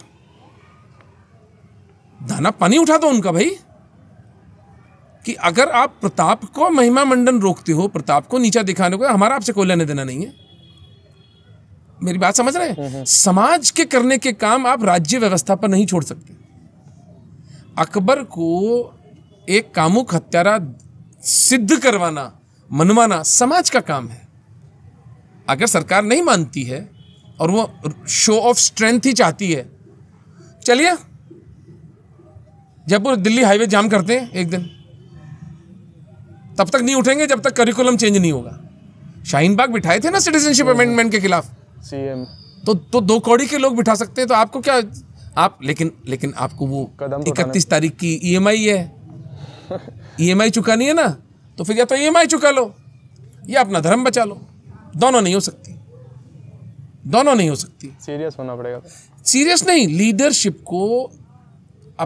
S2: दाना पानी उठा दो उनका भाई कि अगर आप प्रताप को महिमा मंडन रोकते हो प्रताप को नीचा दिखाने को हमारा आपसे कोई लेने देना नहीं है मेरी बात समझ रहे हैं हम्म, हम्म। समाज के करने के काम आप राज्य व्यवस्था पर नहीं छोड़ सकते अकबर को एक कामुक हत्यारा सिद्ध करवाना मनवाना समाज का काम है अगर सरकार नहीं मानती है और वो शो ऑफ स्ट्रेंथ ही चाहती है चलिए जयपुर दिल्ली हाईवे जाम करते हैं एक दिन तब तक नहीं उठेंगे जब तक करिकुलम चेंज नहीं होगा शाहीन बाग बिठाए थे ना सिटीजनशिप अमेंडमेंट हाँ। के खिलाफ सीएम तो तो दो कौड़ी के लोग बिठा सकते हैं तो आपको क्या आप लेकिन लेकिन आपको वो तो इकतीस तारीख की ईएमआई e है ईएमआई e चुकानी है ना तो फिर या तो ईएमआई e चुका लो या अपना धर्म बचा लो दोनों नहीं हो सकती दोनों नहीं हो सकती सीरियस होना पड़ेगा सीरियस नहीं लीडरशिप को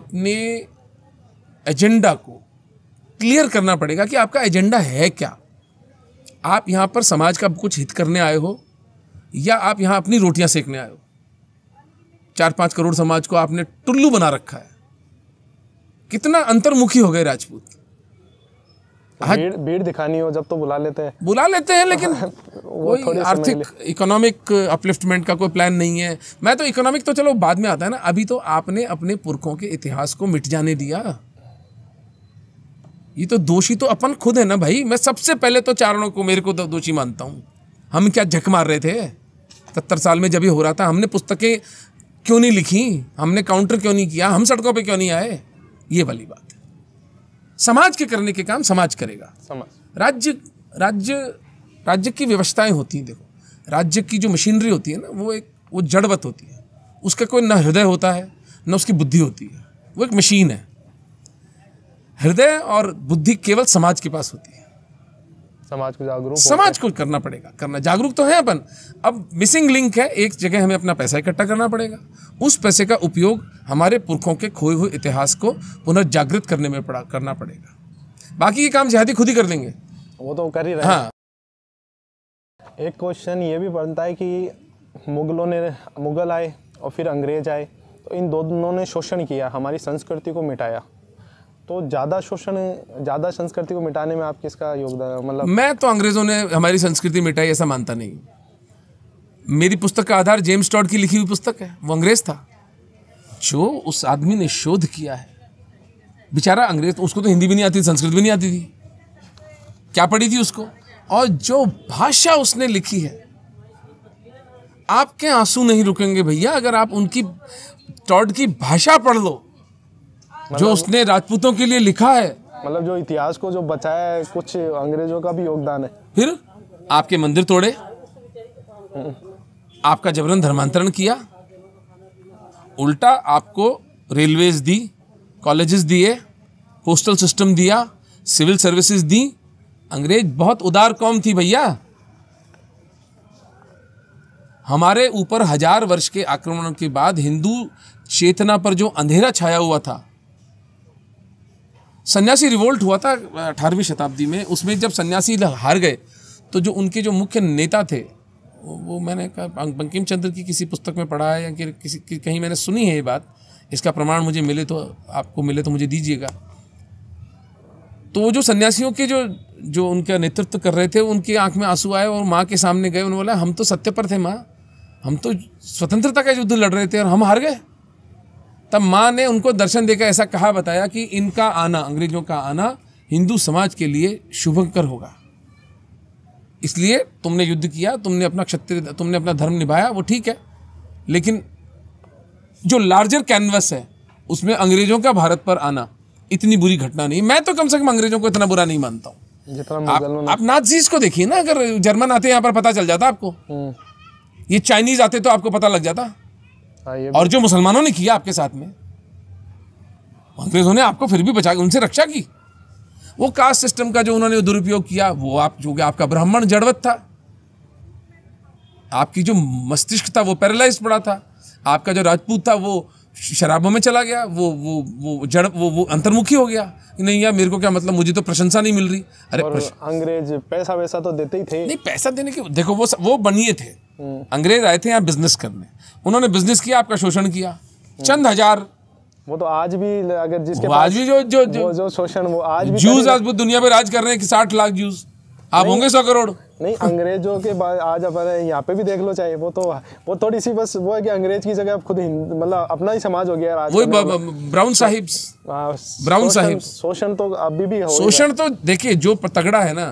S2: अपने एजेंडा को क्लियर करना पड़ेगा कि आपका एजेंडा है क्या आप यहाँ पर समाज का कुछ हित करने आए हो या आप यहाँ अपनी रोटियाँ सेकने आए हो चार पाँच करोड़ समाज को आपने टुल्लू बना रखा है कितना अंतर्मुखी हो गए राजपूत
S1: भीड़, भीड़ दिखानी हो जब तो बुला लेते हैं
S2: बुला लेते हैं लेकिन कोई आर्थिक इकोनॉमिक अपलिफ्टमेंट का कोई प्लान नहीं है मैं तो इकोनॉमिक तो चलो बाद में आता है ना अभी तो आपने अपने पुरखों के इतिहास को मिट जाने दिया ये तो दोषी तो अपन खुद है ना भाई मैं सबसे पहले तो चारणों को मेरे को तो दोषी मानता हूँ हम क्या झक मार रहे थे सत्तर साल में जब ये हो रहा था हमने पुस्तकें क्यों नहीं लिखी हमने काउंटर क्यों नहीं किया हम सड़कों पे क्यों नहीं आए ये वाली बात है समाज के करने के काम समाज करेगा समाज राज्य राज्य राज्य की व्यवस्थाएं होती हैं देखो राज्य की जो मशीनरी होती है ना वो एक वो जड़वत होती है उसका कोई न हृदय होता है न उसकी बुद्धि होती है वो एक मशीन है हृदय और बुद्धि केवल समाज के पास होती है समाज को जागरूक समाज को करना पड़ेगा करना जागरूक तो है अपन अब मिसिंग लिंक है एक जगह हमें अपना पैसा इकट्ठा करना पड़ेगा उस पैसे का उपयोग हमारे पुरखों के खोए हुए इतिहास को पुनर्जागृत करने में पड़ा करना पड़ेगा बाकी ये काम जहादी खुद ही कर लेंगे
S1: वो तो कर ही रहे हाँ एक क्वेश्चन ये भी बनता है कि मुगलों ने मुगल आए और फिर अंग्रेज आए तो इन दोनों ने शोषण किया हमारी संस्कृति को मिटाया तो ज़्यादा शोषण ज़्यादा संस्कृति को मिटाने में आप किसका योगदान मतलब
S2: मैं तो अंग्रेज़ों ने हमारी संस्कृति मिटाई ऐसा मानता नहीं मेरी पुस्तक का आधार जेम्स टॉड की लिखी हुई पुस्तक है वो अंग्रेज़ था जो उस आदमी ने शोध किया है बेचारा अंग्रेज तो उसको तो हिंदी भी नहीं आती संस्कृत भी नहीं आती थी क्या पढ़ी थी उसको और जो भाषा उसने लिखी है आपके आंसू नहीं रुकेंगे भैया अगर आप उनकी टॉड की भाषा पढ़ लो जो मतलब उसने राजपूतों के लिए लिखा है
S1: मतलब जो इतिहास को जो बचाया है कुछ अंग्रेजों का भी योगदान है
S2: फिर आपके मंदिर तोड़े हम्म। आपका जबरन धर्मांतरण किया उल्टा आपको रेलवेज दी कॉलेजेस दिए पोस्टल सिस्टम दिया सिविल सर्विसेज दी अंग्रेज बहुत उदार कौम थी भैया हमारे ऊपर हजार वर्ष के आक्रमण के बाद हिंदू चेतना पर जो अंधेरा छाया हुआ था सन्यासी रिवोल्ट हुआ था अठारहवीं शताब्दी में उसमें जब सन्यासी हार गए तो जो उनके जो मुख्य नेता थे वो मैंने कहा बंकिम चंद्र की किसी पुस्तक में पढ़ा है या कि किसी कहीं मैंने सुनी है ये बात इसका प्रमाण मुझे मिले तो आपको मिले तो मुझे दीजिएगा तो वो जो सन्यासियों के जो जो उनका नेतृत्व कर रहे थे उनकी आंख में आंसू आए और माँ के सामने गए उन्होंने बोला हम तो सत्य पर थे माँ हम तो स्वतंत्रता का युद्ध लड़ रहे थे और हम हार गए तब माँ ने उनको दर्शन देकर ऐसा कहा बताया कि इनका आना अंग्रेजों का आना हिंदू समाज के लिए शुभंकर होगा इसलिए तुमने युद्ध किया तुमने अपना क्षत्रिय तुमने अपना धर्म निभाया वो ठीक है लेकिन जो लार्जर कैनवस है उसमें अंग्रेजों का भारत पर आना इतनी बुरी घटना नहीं मैं तो कम से कम अंग्रेजों को इतना बुरा नहीं मानता हूँ तो आप, आप नाजीज को देखिए ना अगर जर्मन आते यहाँ पर पता चल जाता आपको हम्म। ये चाइनीज आते तो आपको पता लग जाता हाँ, और जो मुसलमानों ने किया आपके साथ में अंग्रेजों ने आपको फिर भी बचा उनसे रक्षा की वो कास्ट सिस्टम का जो उन्होंने दुरुपयोग किया वो आप जो कि आपका ब्राह्मण जड़वत था आपकी जो मस्तिष्क था वो पैरालाइज पड़ा था आपका जो राजपूत था वो शराबों में चला गया वो वो वो जड़ वो वो अंतर्मुखी हो गया नहीं यार मेरे को क्या मतलब मुझे तो प्रशंसा नहीं मिल रही अरे
S1: अंग्रेज पैसा वैसा तो देते ही
S2: थे नहीं पैसा देने के देखो वो वो बनिए थे हम्म। अंग्रेज आए थे यहाँ बिजनेस करने उन्होंने बिजनेस किया आपका शोषण किया हम्म। चंद हजार
S1: वो तो आज भी अगर जिसके आज भी जो जो जो, शोषण
S2: वो आज जूस आज दुनिया में राज कर रहे हैं कि साठ लाख जूस आप होंगे सौ करोड़
S1: नहीं अंग्रेजों के बाद आज अपने यहाँ पे भी देख लो चाहे वो तो वो थोड़ी सी बस वो है कि अंग्रेज की जगह खुद मतलब अपना ही समाज हो गया आज वो
S2: ब्राउन साहिब हाँ, ब्राउन साहिब
S1: शोषण तो अभी भी शोषण
S2: तो देखिए जो तगड़ा है ना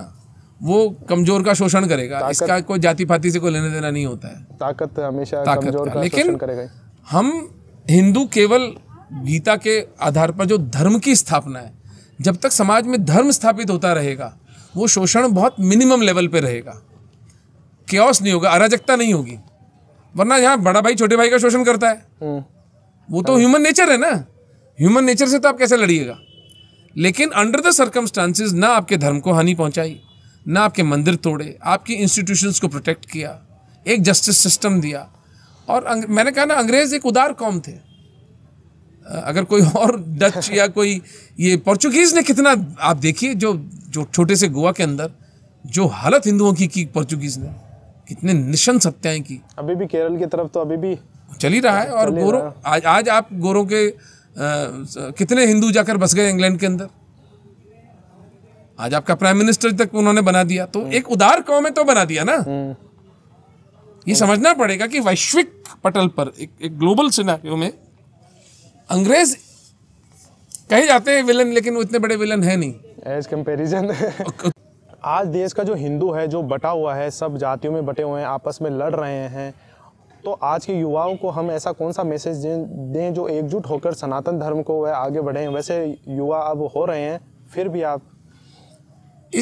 S2: वो कमजोर का शोषण करेगा इसका कोई जाति पाति से कोई लेने देना नहीं होता है
S1: ताकत हमेशा कमजोर का लेकिन करेगा
S2: हम हिंदू केवल गीता के आधार पर जो धर्म की स्थापना है जब तक समाज में धर्म स्थापित होता रहेगा वो शोषण बहुत मिनिमम लेवल पे रहेगा क्योस नहीं होगा अराजकता नहीं होगी वरना यहाँ बड़ा भाई छोटे भाई का शोषण करता है हम्म। वो तो ह्यूमन नेचर है ना ह्यूमन नेचर से तो आप कैसे लड़िएगा लेकिन अंडर द सर्कमस्टांसिस ना आपके धर्म को हानि पहुंचाई ना आपके मंदिर तोड़े आपकी इंस्टीट्यूशंस को प्रोटेक्ट किया एक जस्टिस सिस्टम दिया और मैंने कहा ना अंग्रेज़ एक उदार कौम थे अगर कोई और डच या कोई ये पोर्चुगीज़ ने कितना आप देखिए जो जो छोटे से गोवा के अंदर जो हालत हिंदुओं की की पोर्चुगीज़ ने कितने निशन सत्याएं की
S1: अभी भी केरल की तरफ तो अभी भी
S2: चल ही रहा है और गोरों आज आज आप गोरों के आ, कितने हिंदू जाकर बस गए इंग्लैंड के अंदर आज आपका प्राइम मिनिस्टर तक उन्होंने बना दिया तो हम्म। एक उदार कौम में तो बना दिया ना हम्म। ये समझना पड़ेगा कि वैश्विक पटल पर एक, एक ग्लोबल सिनारियो में अंग्रेज कहे जाते हैं विलन लेकिन वो इतने बड़े विलन है नहीं एज कंपेरिजन आज देश का जो हिंदू है जो
S1: बटा हुआ है सब जातियों में बटे हुए हैं आपस में लड़ रहे हैं तो आज के युवाओं को हम ऐसा कौन सा मैसेज दें जो एकजुट होकर सनातन धर्म को वह आगे बढ़े वैसे युवा अब हो रहे हैं फिर भी आप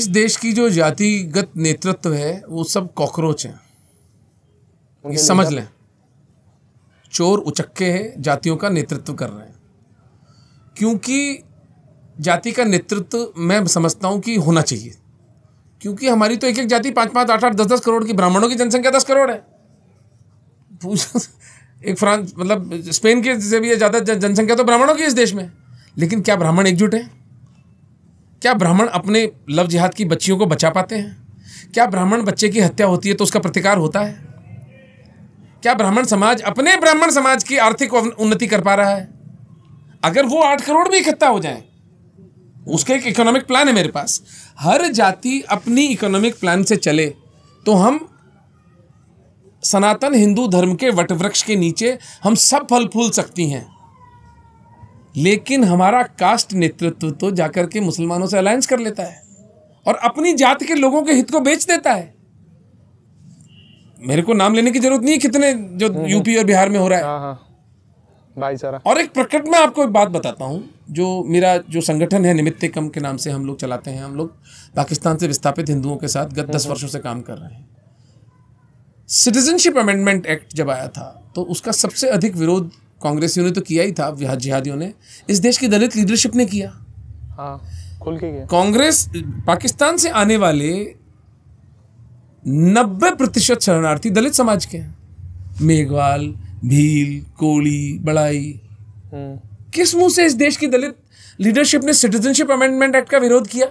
S2: इस देश की जो जातिगत नेतृत्व है वो सब कॉकरोच हैं समझ लें चोर उचक्के हैं जातियों का नेतृत्व कर रहे हैं क्योंकि जाति का नेतृत्व मैं समझता हूँ कि होना चाहिए क्योंकि हमारी तो एक एक जाति पाँच पाँच आठ आठ दस दस करोड़ की ब्राह्मणों की जनसंख्या दस करोड़ है एक फ्रांस मतलब स्पेन के से भी ज़्यादा जनसंख्या तो ब्राह्मणों की इस देश में लेकिन क्या ब्राह्मण एकजुट हैं क्या ब्राह्मण अपने लव जिहाद की बच्चियों को बचा पाते हैं क्या ब्राह्मण बच्चे की हत्या होती है तो उसका प्रतिकार होता है क्या ब्राह्मण समाज अपने ब्राह्मण समाज की आर्थिक उन्नति कर पा रहा है अगर वो आठ करोड़ भी इकट्ठा हो जाए उसका एक इकोनॉमिक प्लान है मेरे पास हर जाति अपनी इकोनॉमिक प्लान से चले तो हम सनातन हिंदू धर्म के वटवृक्ष के नीचे हम सब फल फूल सकती हैं लेकिन हमारा कास्ट नेतृत्व तो जाकर के मुसलमानों से अलायंस कर लेता है और अपनी जात के लोगों के हित को बेच देता है मेरे को नाम लेने की जरूरत नहीं है कितने जो हम्म, यूपी हम्म। और बिहार में हो रहा है हाँ, हाँ। भाई सारा और एक प्रकट में आपको एक बात बताता हूँ जो मेरा जो संगठन है कम के नाम से हम लोग चलाते हैं हम लोग पाकिस्तान से विस्थापित हिंदुओं के साथ गत दस हम्म, वर्षों से काम कर रहे हैं सिटीजनशिप अमेंडमेंट एक्ट जब आया था तो उसका सबसे अधिक विरोध कांग्रेसियों ने तो किया ही था जिहादियों ने इस देश की दलित लीडरशिप ने किया हाँ खुल के कांग्रेस पाकिस्तान से आने वाले नब्बे प्रतिशत शरणार्थी दलित समाज के हैं मेघवाल भील कोली बड़ाई हम्म। किस मुंह से इस देश की दलित लीडरशिप ने सिटीजनशिप अमेंडमेंट एक्ट का विरोध किया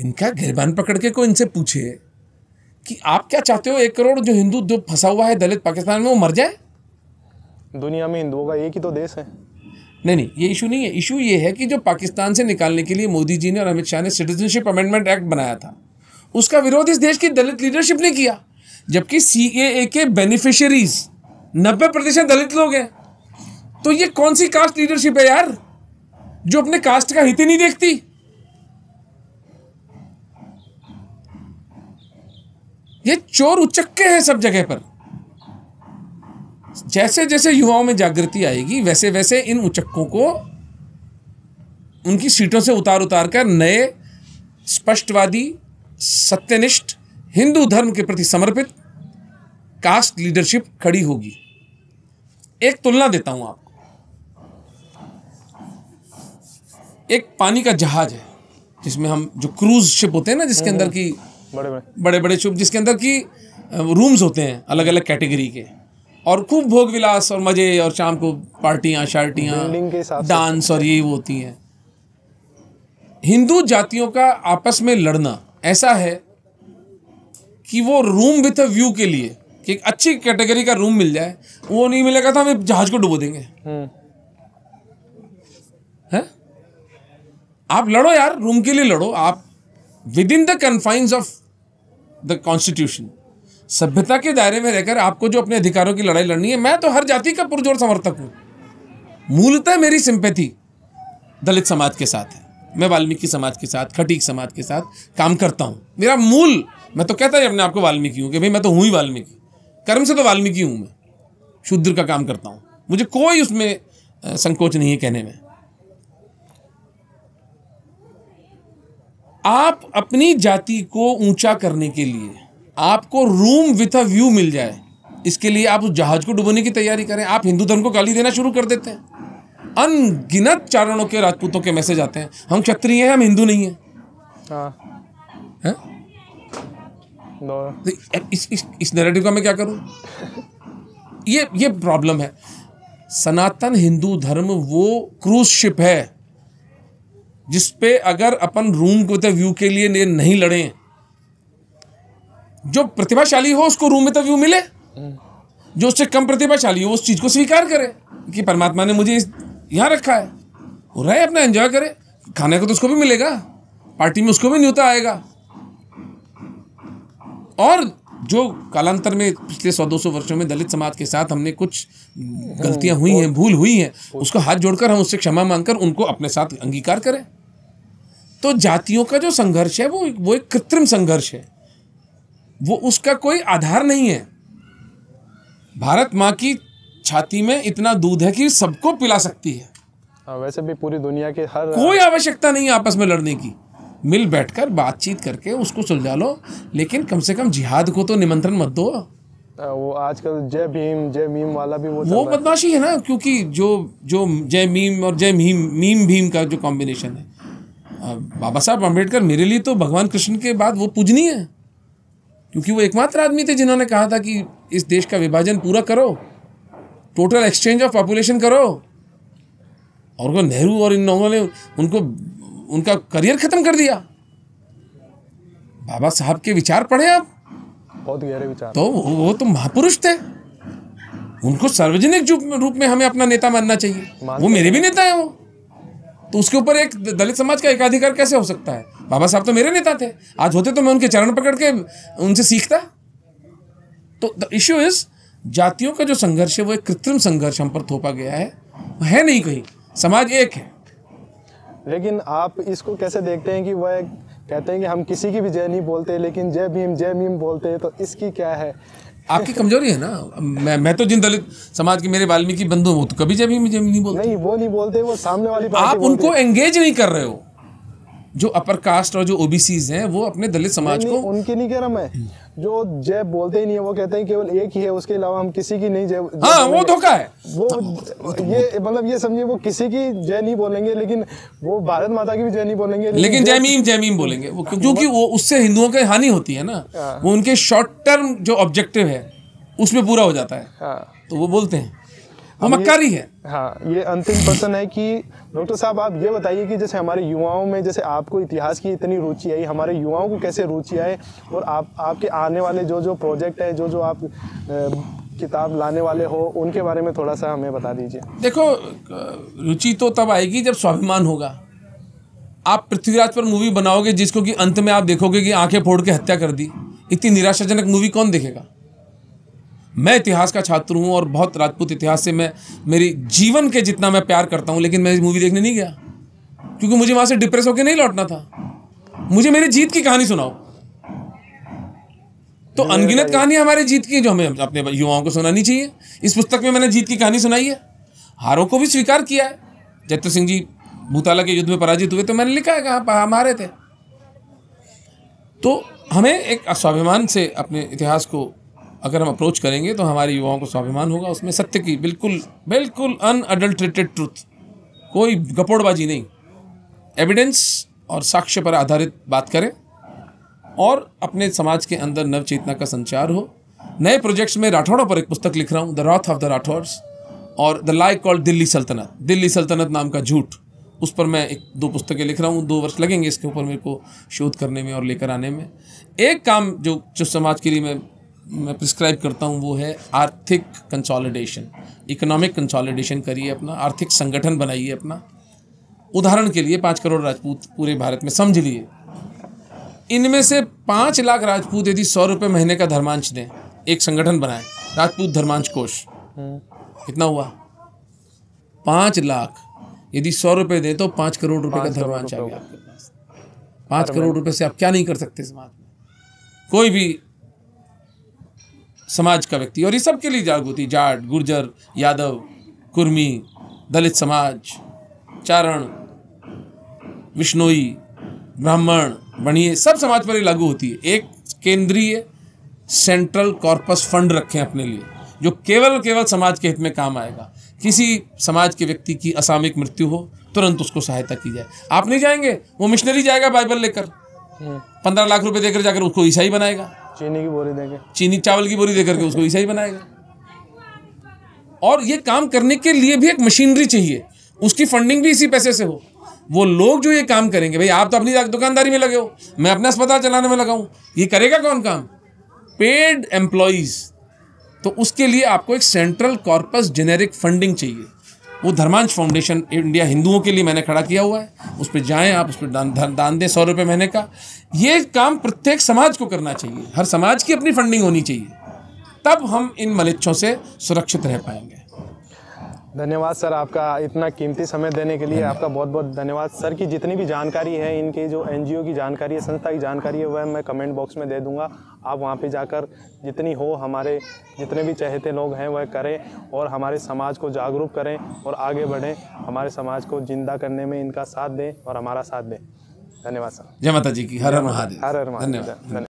S2: इनका गिरबान पकड़ के कोई इनसे पूछे कि आप क्या चाहते हो एक करोड़ जो हिंदू जो फंसा हुआ है दलित पाकिस्तान में वो मर जाए दुनिया में हिंदुओं का एक ही तो देश है नहीं नहीं ये इशू नहीं है इशू ये है कि जो पाकिस्तान से निकालने के लिए मोदी जी ने और अमित शाह ने सिटीजनशिप अमेंडमेंट एक्ट बनाया था उसका विरोध इस देश की दलित लीडरशिप ने किया जबकि सी ए के बेनिफिशरीज नब्बे प्रतिशत दलित लोग हैं तो ये कौन सी कास्ट लीडरशिप है यार जो अपने कास्ट का हित ही नहीं देखती ये चोर उचक्के हैं सब जगह पर जैसे जैसे युवाओं में जागृति आएगी वैसे वैसे इन उचक्कों को उनकी सीटों से उतार उतार कर नए स्पष्टवादी सत्यनिष्ठ हिंदू धर्म के प्रति समर्पित कास्ट लीडरशिप खड़ी होगी एक तुलना देता हूं आपको एक पानी का जहाज है जिसमें हम जो क्रूज शिप होते हैं ना जिसके हम्म, अंदर हम्म। की बड़े बड़े बड़े बड़े शिप जिसके अंदर की रूम्स होते हैं अलग अलग कैटेगरी के और खूब भोग विलास और मज़े और शाम को पार्टियां शार्टियां डांस और ये होती हैं हिंदू जातियों का आपस में लड़ना ऐसा है कि वो रूम विथ अ व्यू के लिए कि एक अच्छी कैटेगरी का रूम मिल जाए वो नहीं मिलेगा तो हम जहाज को डुबो देंगे हम्म। है आप लड़ो यार रूम के लिए लड़ो आप within the confines of the constitution सभ्यता के दायरे में रहकर आपको जो अपने अधिकारों की लड़ाई लड़नी है मैं तो हर जाति का पुरजोर समर्थक हूँ मूलतः मेरी सिंपैथी दलित समाज के साथ है मैं वाल्मीकि समाज के साथ खटीक समाज के साथ काम करता हूँ मेरा मूल मैं तो कहता ही अपने आप को वाल्मीकि हूँ कि भाई मैं तो हूँ ही वाल्मीकि कर्म से तो वाल्मीकि हूँ मैं शूद्र का काम करता हूँ मुझे कोई उसमें संकोच नहीं है कहने में आप अपनी जाति को ऊंचा करने के लिए आपको रूम विथ अ व्यू मिल जाए इसके लिए आप उस जहाज को डुबोने की तैयारी करें आप हिंदू धर्म को गाली देना शुरू कर देते हैं अनगिनत चारणों के राजपूतों के मैसेज आते हैं हम क्षत्रिय हैं हम हिंदू नहीं हैं हाँ। है? इस, इस, इस नैरेटिव का मैं क्या करूं ये ये प्रॉब्लम है सनातन हिंदू धर्म वो क्रूज शिप है जिसपे अगर अपन रूम को व्यू के लिए नहीं लड़ें जो प्रतिभाशाली हो उसको रूम में तो व्यू मिले जो उससे कम प्रतिभाशाली हो उस चीज़ को स्वीकार करे कि परमात्मा ने मुझे यहाँ रखा है वो रहे अपना एंजॉय करे खाने को तो उसको भी मिलेगा पार्टी में उसको भी न्यूता आएगा और जो कालांतर में पिछले सौ दो सौ वर्षों में दलित समाज के साथ हमने कुछ गलतियां हुई हैं भूल हुई हैं उसको हाथ जोड़कर हम उससे क्षमा मांगकर उनको अपने साथ अंगीकार करें तो जातियों का जो संघर्ष है वो वो एक कृत्रिम संघर्ष है वो उसका कोई आधार नहीं है भारत माँ की छाती में इतना दूध है कि सबको पिला सकती है
S1: आ, हाँ, वैसे भी पूरी दुनिया के हर कोई
S2: आवश्यकता नहीं है आपस में लड़ने की मिल बैठकर बातचीत करके उसको सुलझा लो लेकिन कम से कम जिहाद को तो निमंत्रण मत दो वो
S1: आजकल जय भीम जय मीम वाला भी वो वो
S2: बदमाशी है ना क्योंकि जो जो जय मीम और जय भीम मीम भीम का जो कॉम्बिनेशन है बाबा साहब अम्बेडकर मेरे लिए तो भगवान कृष्ण के बाद वो पूजनीय है क्योंकि वो एकमात्र आदमी थे जिन्होंने कहा था कि इस देश का विभाजन पूरा करो टोटल एक्सचेंज ऑफ पॉपुलेशन करो और वो नेहरू और इन लोगों ने उनको उनका करियर खत्म कर दिया बाबा साहब के विचार पढ़े आप
S1: बहुत गहरे विचार तो वो,
S2: वो तो महापुरुष थे उनको सार्वजनिक रूप में हमें अपना नेता मानना चाहिए वो मेरे भी नेता है वो तो उसके ऊपर एक दलित समाज का एकाधिकार कैसे हो सकता है बाबा साहब तो मेरे नेता थे आज होते तो मैं उनके चरण पकड़ के उनसे सीखता तो द इश्यू इज जातियों का जो संघर्ष है वो एक कृत्रिम संघर्ष हम पर थोपा गया है है नहीं कहीं समाज एक है
S1: लेकिन आप इसको कैसे देखते हैं कि वह कहते हैं कि हम
S2: किसी की भी जय नहीं
S1: बोलते लेकिन जय भीम जय भीम बोलते हैं तो इसकी क्या है
S2: आपकी कमजोरी है ना मैं मैं तो जिन दलित समाज के मेरे वाल्मीकि बंधु हूँ तो कभी जब मुझे नहीं बोलते नहीं वो नहीं
S1: बोलते वो सामने वाली आप उनको
S2: एंगेज नहीं कर रहे हो जो अपर कास्ट और जो ओबीसीज हैं वो अपने दलित समाज को
S1: उनके नहीं कह रहा मैं जो जय बोलते ही नहीं है वो कहते हैं केवल एक ही है उसके अलावा हम किसी की नहीं जय हाँ वो धोखा है वो ये मतलब ये समझिए वो किसी की जय नहीं बोलेंगे लेकिन वो भारत माता की भी जय नहीं बोलेंगे लेकिन जय मीम
S2: जय मीम बोलेंगे क्योंकि वो उससे हिंदुओं की हानि होती है ना हाँ। वो उनके शॉर्ट टर्म जो ऑब्जेक्टिव है उसमें पूरा हो जाता है हाँ। तो वो बोलते हैं वो मक्कारी है हाँ ये अंतिम प्रश्न है
S1: कि डॉक्टर साहब आप ये बताइए कि जैसे हमारे युवाओं में जैसे आपको इतिहास की इतनी रुचि आई हमारे युवाओं को कैसे रुचि आए और आप आपके आने वाले जो जो प्रोजेक्ट है जो जो आप किताब लाने वाले हो उनके बारे में थोड़ा सा हमें बता दीजिए
S2: देखो रुचि तो तब आएगी जब स्वाभिमान होगा आप पृथ्वीराज पर मूवी बनाओगे जिसको कि अंत में आप देखोगे कि आंखें फोड़ के हत्या कर दी इतनी निराशाजनक मूवी कौन देखेगा मैं इतिहास का छात्र हूँ और बहुत राजपूत इतिहास से मैं मेरी जीवन के जितना मैं प्यार करता हूँ लेकिन मैं मूवी देखने नहीं गया क्योंकि मुझे वहाँ से डिप्रेस होकर नहीं लौटना था मुझे मेरी जीत की कहानी सुनाओ तो अनगिनत कहानी हमारे जीत की जो हमें अपने युवाओं को सुनानी चाहिए इस पुस्तक में मैंने जीत की कहानी सुनाई है हारों को भी स्वीकार किया है जयत्र सिंह जी भूताला के युद्ध में पराजित हुए तो मैंने लिखा है कहाँ हम हारे थे तो हमें एक स्वाभिमान से अपने इतिहास को अगर हम अप्रोच करेंगे तो हमारे युवाओं को स्वाभिमान होगा उसमें सत्य की बिल्कुल बिल्कुल अनअडल्ट्रेटेड ट्रूथ कोई गपोड़बाजी नहीं एविडेंस और साक्ष्य पर आधारित बात करें और अपने समाज के अंदर नव चेतना का संचार हो नए प्रोजेक्ट्स में राठौड़ों पर एक पुस्तक लिख रहा हूँ the wrath of the Rathores और द लाइक कॉल्ड दिल्ली सल्तनत दिल्ली सल्तनत नाम का झूठ उस पर मैं एक दो पुस्तकें लिख रहा हूँ दो वर्ष लगेंगे इसके ऊपर मेरे को शोध करने में और लेकर आने में एक काम जो जो समाज के लिए मैं मैं प्रिस्क्राइब करता हूँ वो है आर्थिक कंसोलिडेशन इकोनॉमिक कंसोलिडेशन करिए अपना आर्थिक संगठन बनाइए अपना उदाहरण के लिए पाँच करोड़ राजपूत पूरे भारत में समझ लिए इनमें से पाँच लाख राजपूत यदि सौ रुपये महीने का धर्मांश दें एक संगठन बनाए राजपूत धर्मांश कोष कितना हुआ पाँच लाख यदि सौ रुपये दें तो पाँच करोड़ रुपए का धर्मांश आ गया आपके पास पाँच करोड़ रुपये से आप क्या नहीं कर सकते समाज में कोई भी समाज का व्यक्ति और ये सब के लिए जागृति जाट गुर्जर यादव कुर्मी दलित समाज चारण विष्णोई ब्राह्मण बणिए सब समाज पर ही लागू होती है एक केंद्रीय सेंट्रल कॉर्पस फंड रखें अपने लिए जो केवल केवल समाज के हित में काम आएगा किसी समाज के व्यक्ति की असामिक मृत्यु हो तुरंत उसको सहायता की जाए आप नहीं जाएंगे वो मिशनरी जाएगा बाइबल लेकर हम्म। पंद्रह लाख रुपए देकर जाकर उसको ईसाई बनाएगा चीनी की बोरी देके चीनी चावल की बोरी देकर के उसको ऐसा ही बनाएगा और ये काम करने के लिए भी एक मशीनरी चाहिए उसकी फंडिंग भी इसी पैसे से हो वो लोग जो ये काम करेंगे भाई आप तो अपनी दुकानदारी में लगे हो मैं अपना अस्पताल चलाने में लगाऊं ये करेगा कौन काम पेड एम्प्लॉयज़ तो उसके लिए आपको एक सेंट्रल कॉर्पस जेनेरिक फंडिंग चाहिए वो धर्मांश फाउंडेशन इंडिया हिंदुओं के लिए मैंने खड़ा किया हुआ है उस पर जाएँ आप उस पर दान दान दें सौ रुपये महीने का ये काम प्रत्येक समाज को करना चाहिए हर समाज की अपनी फंडिंग होनी चाहिए तब हम इन मलिच्छों से सुरक्षित रह पाएंगे
S1: धन्यवाद सर आपका इतना कीमती समय देने के लिए आपका बहुत बहुत धन्यवाद सर की जितनी भी जानकारी है इनके जो एनजीओ की जानकारी है संस्था की जानकारी है वह मैं कमेंट बॉक्स में दे दूंगा आप वहां पे जाकर जितनी हो हमारे जितने भी चहते लोग हैं वह करें और हमारे समाज को जागरूक करें और आगे बढ़ें हमारे समाज को जिंदा करने में इनका साथ दें और हमारा साथ दें धन्यवाद सर
S2: जय माता जी की हर हर महादेव हर हर महादेव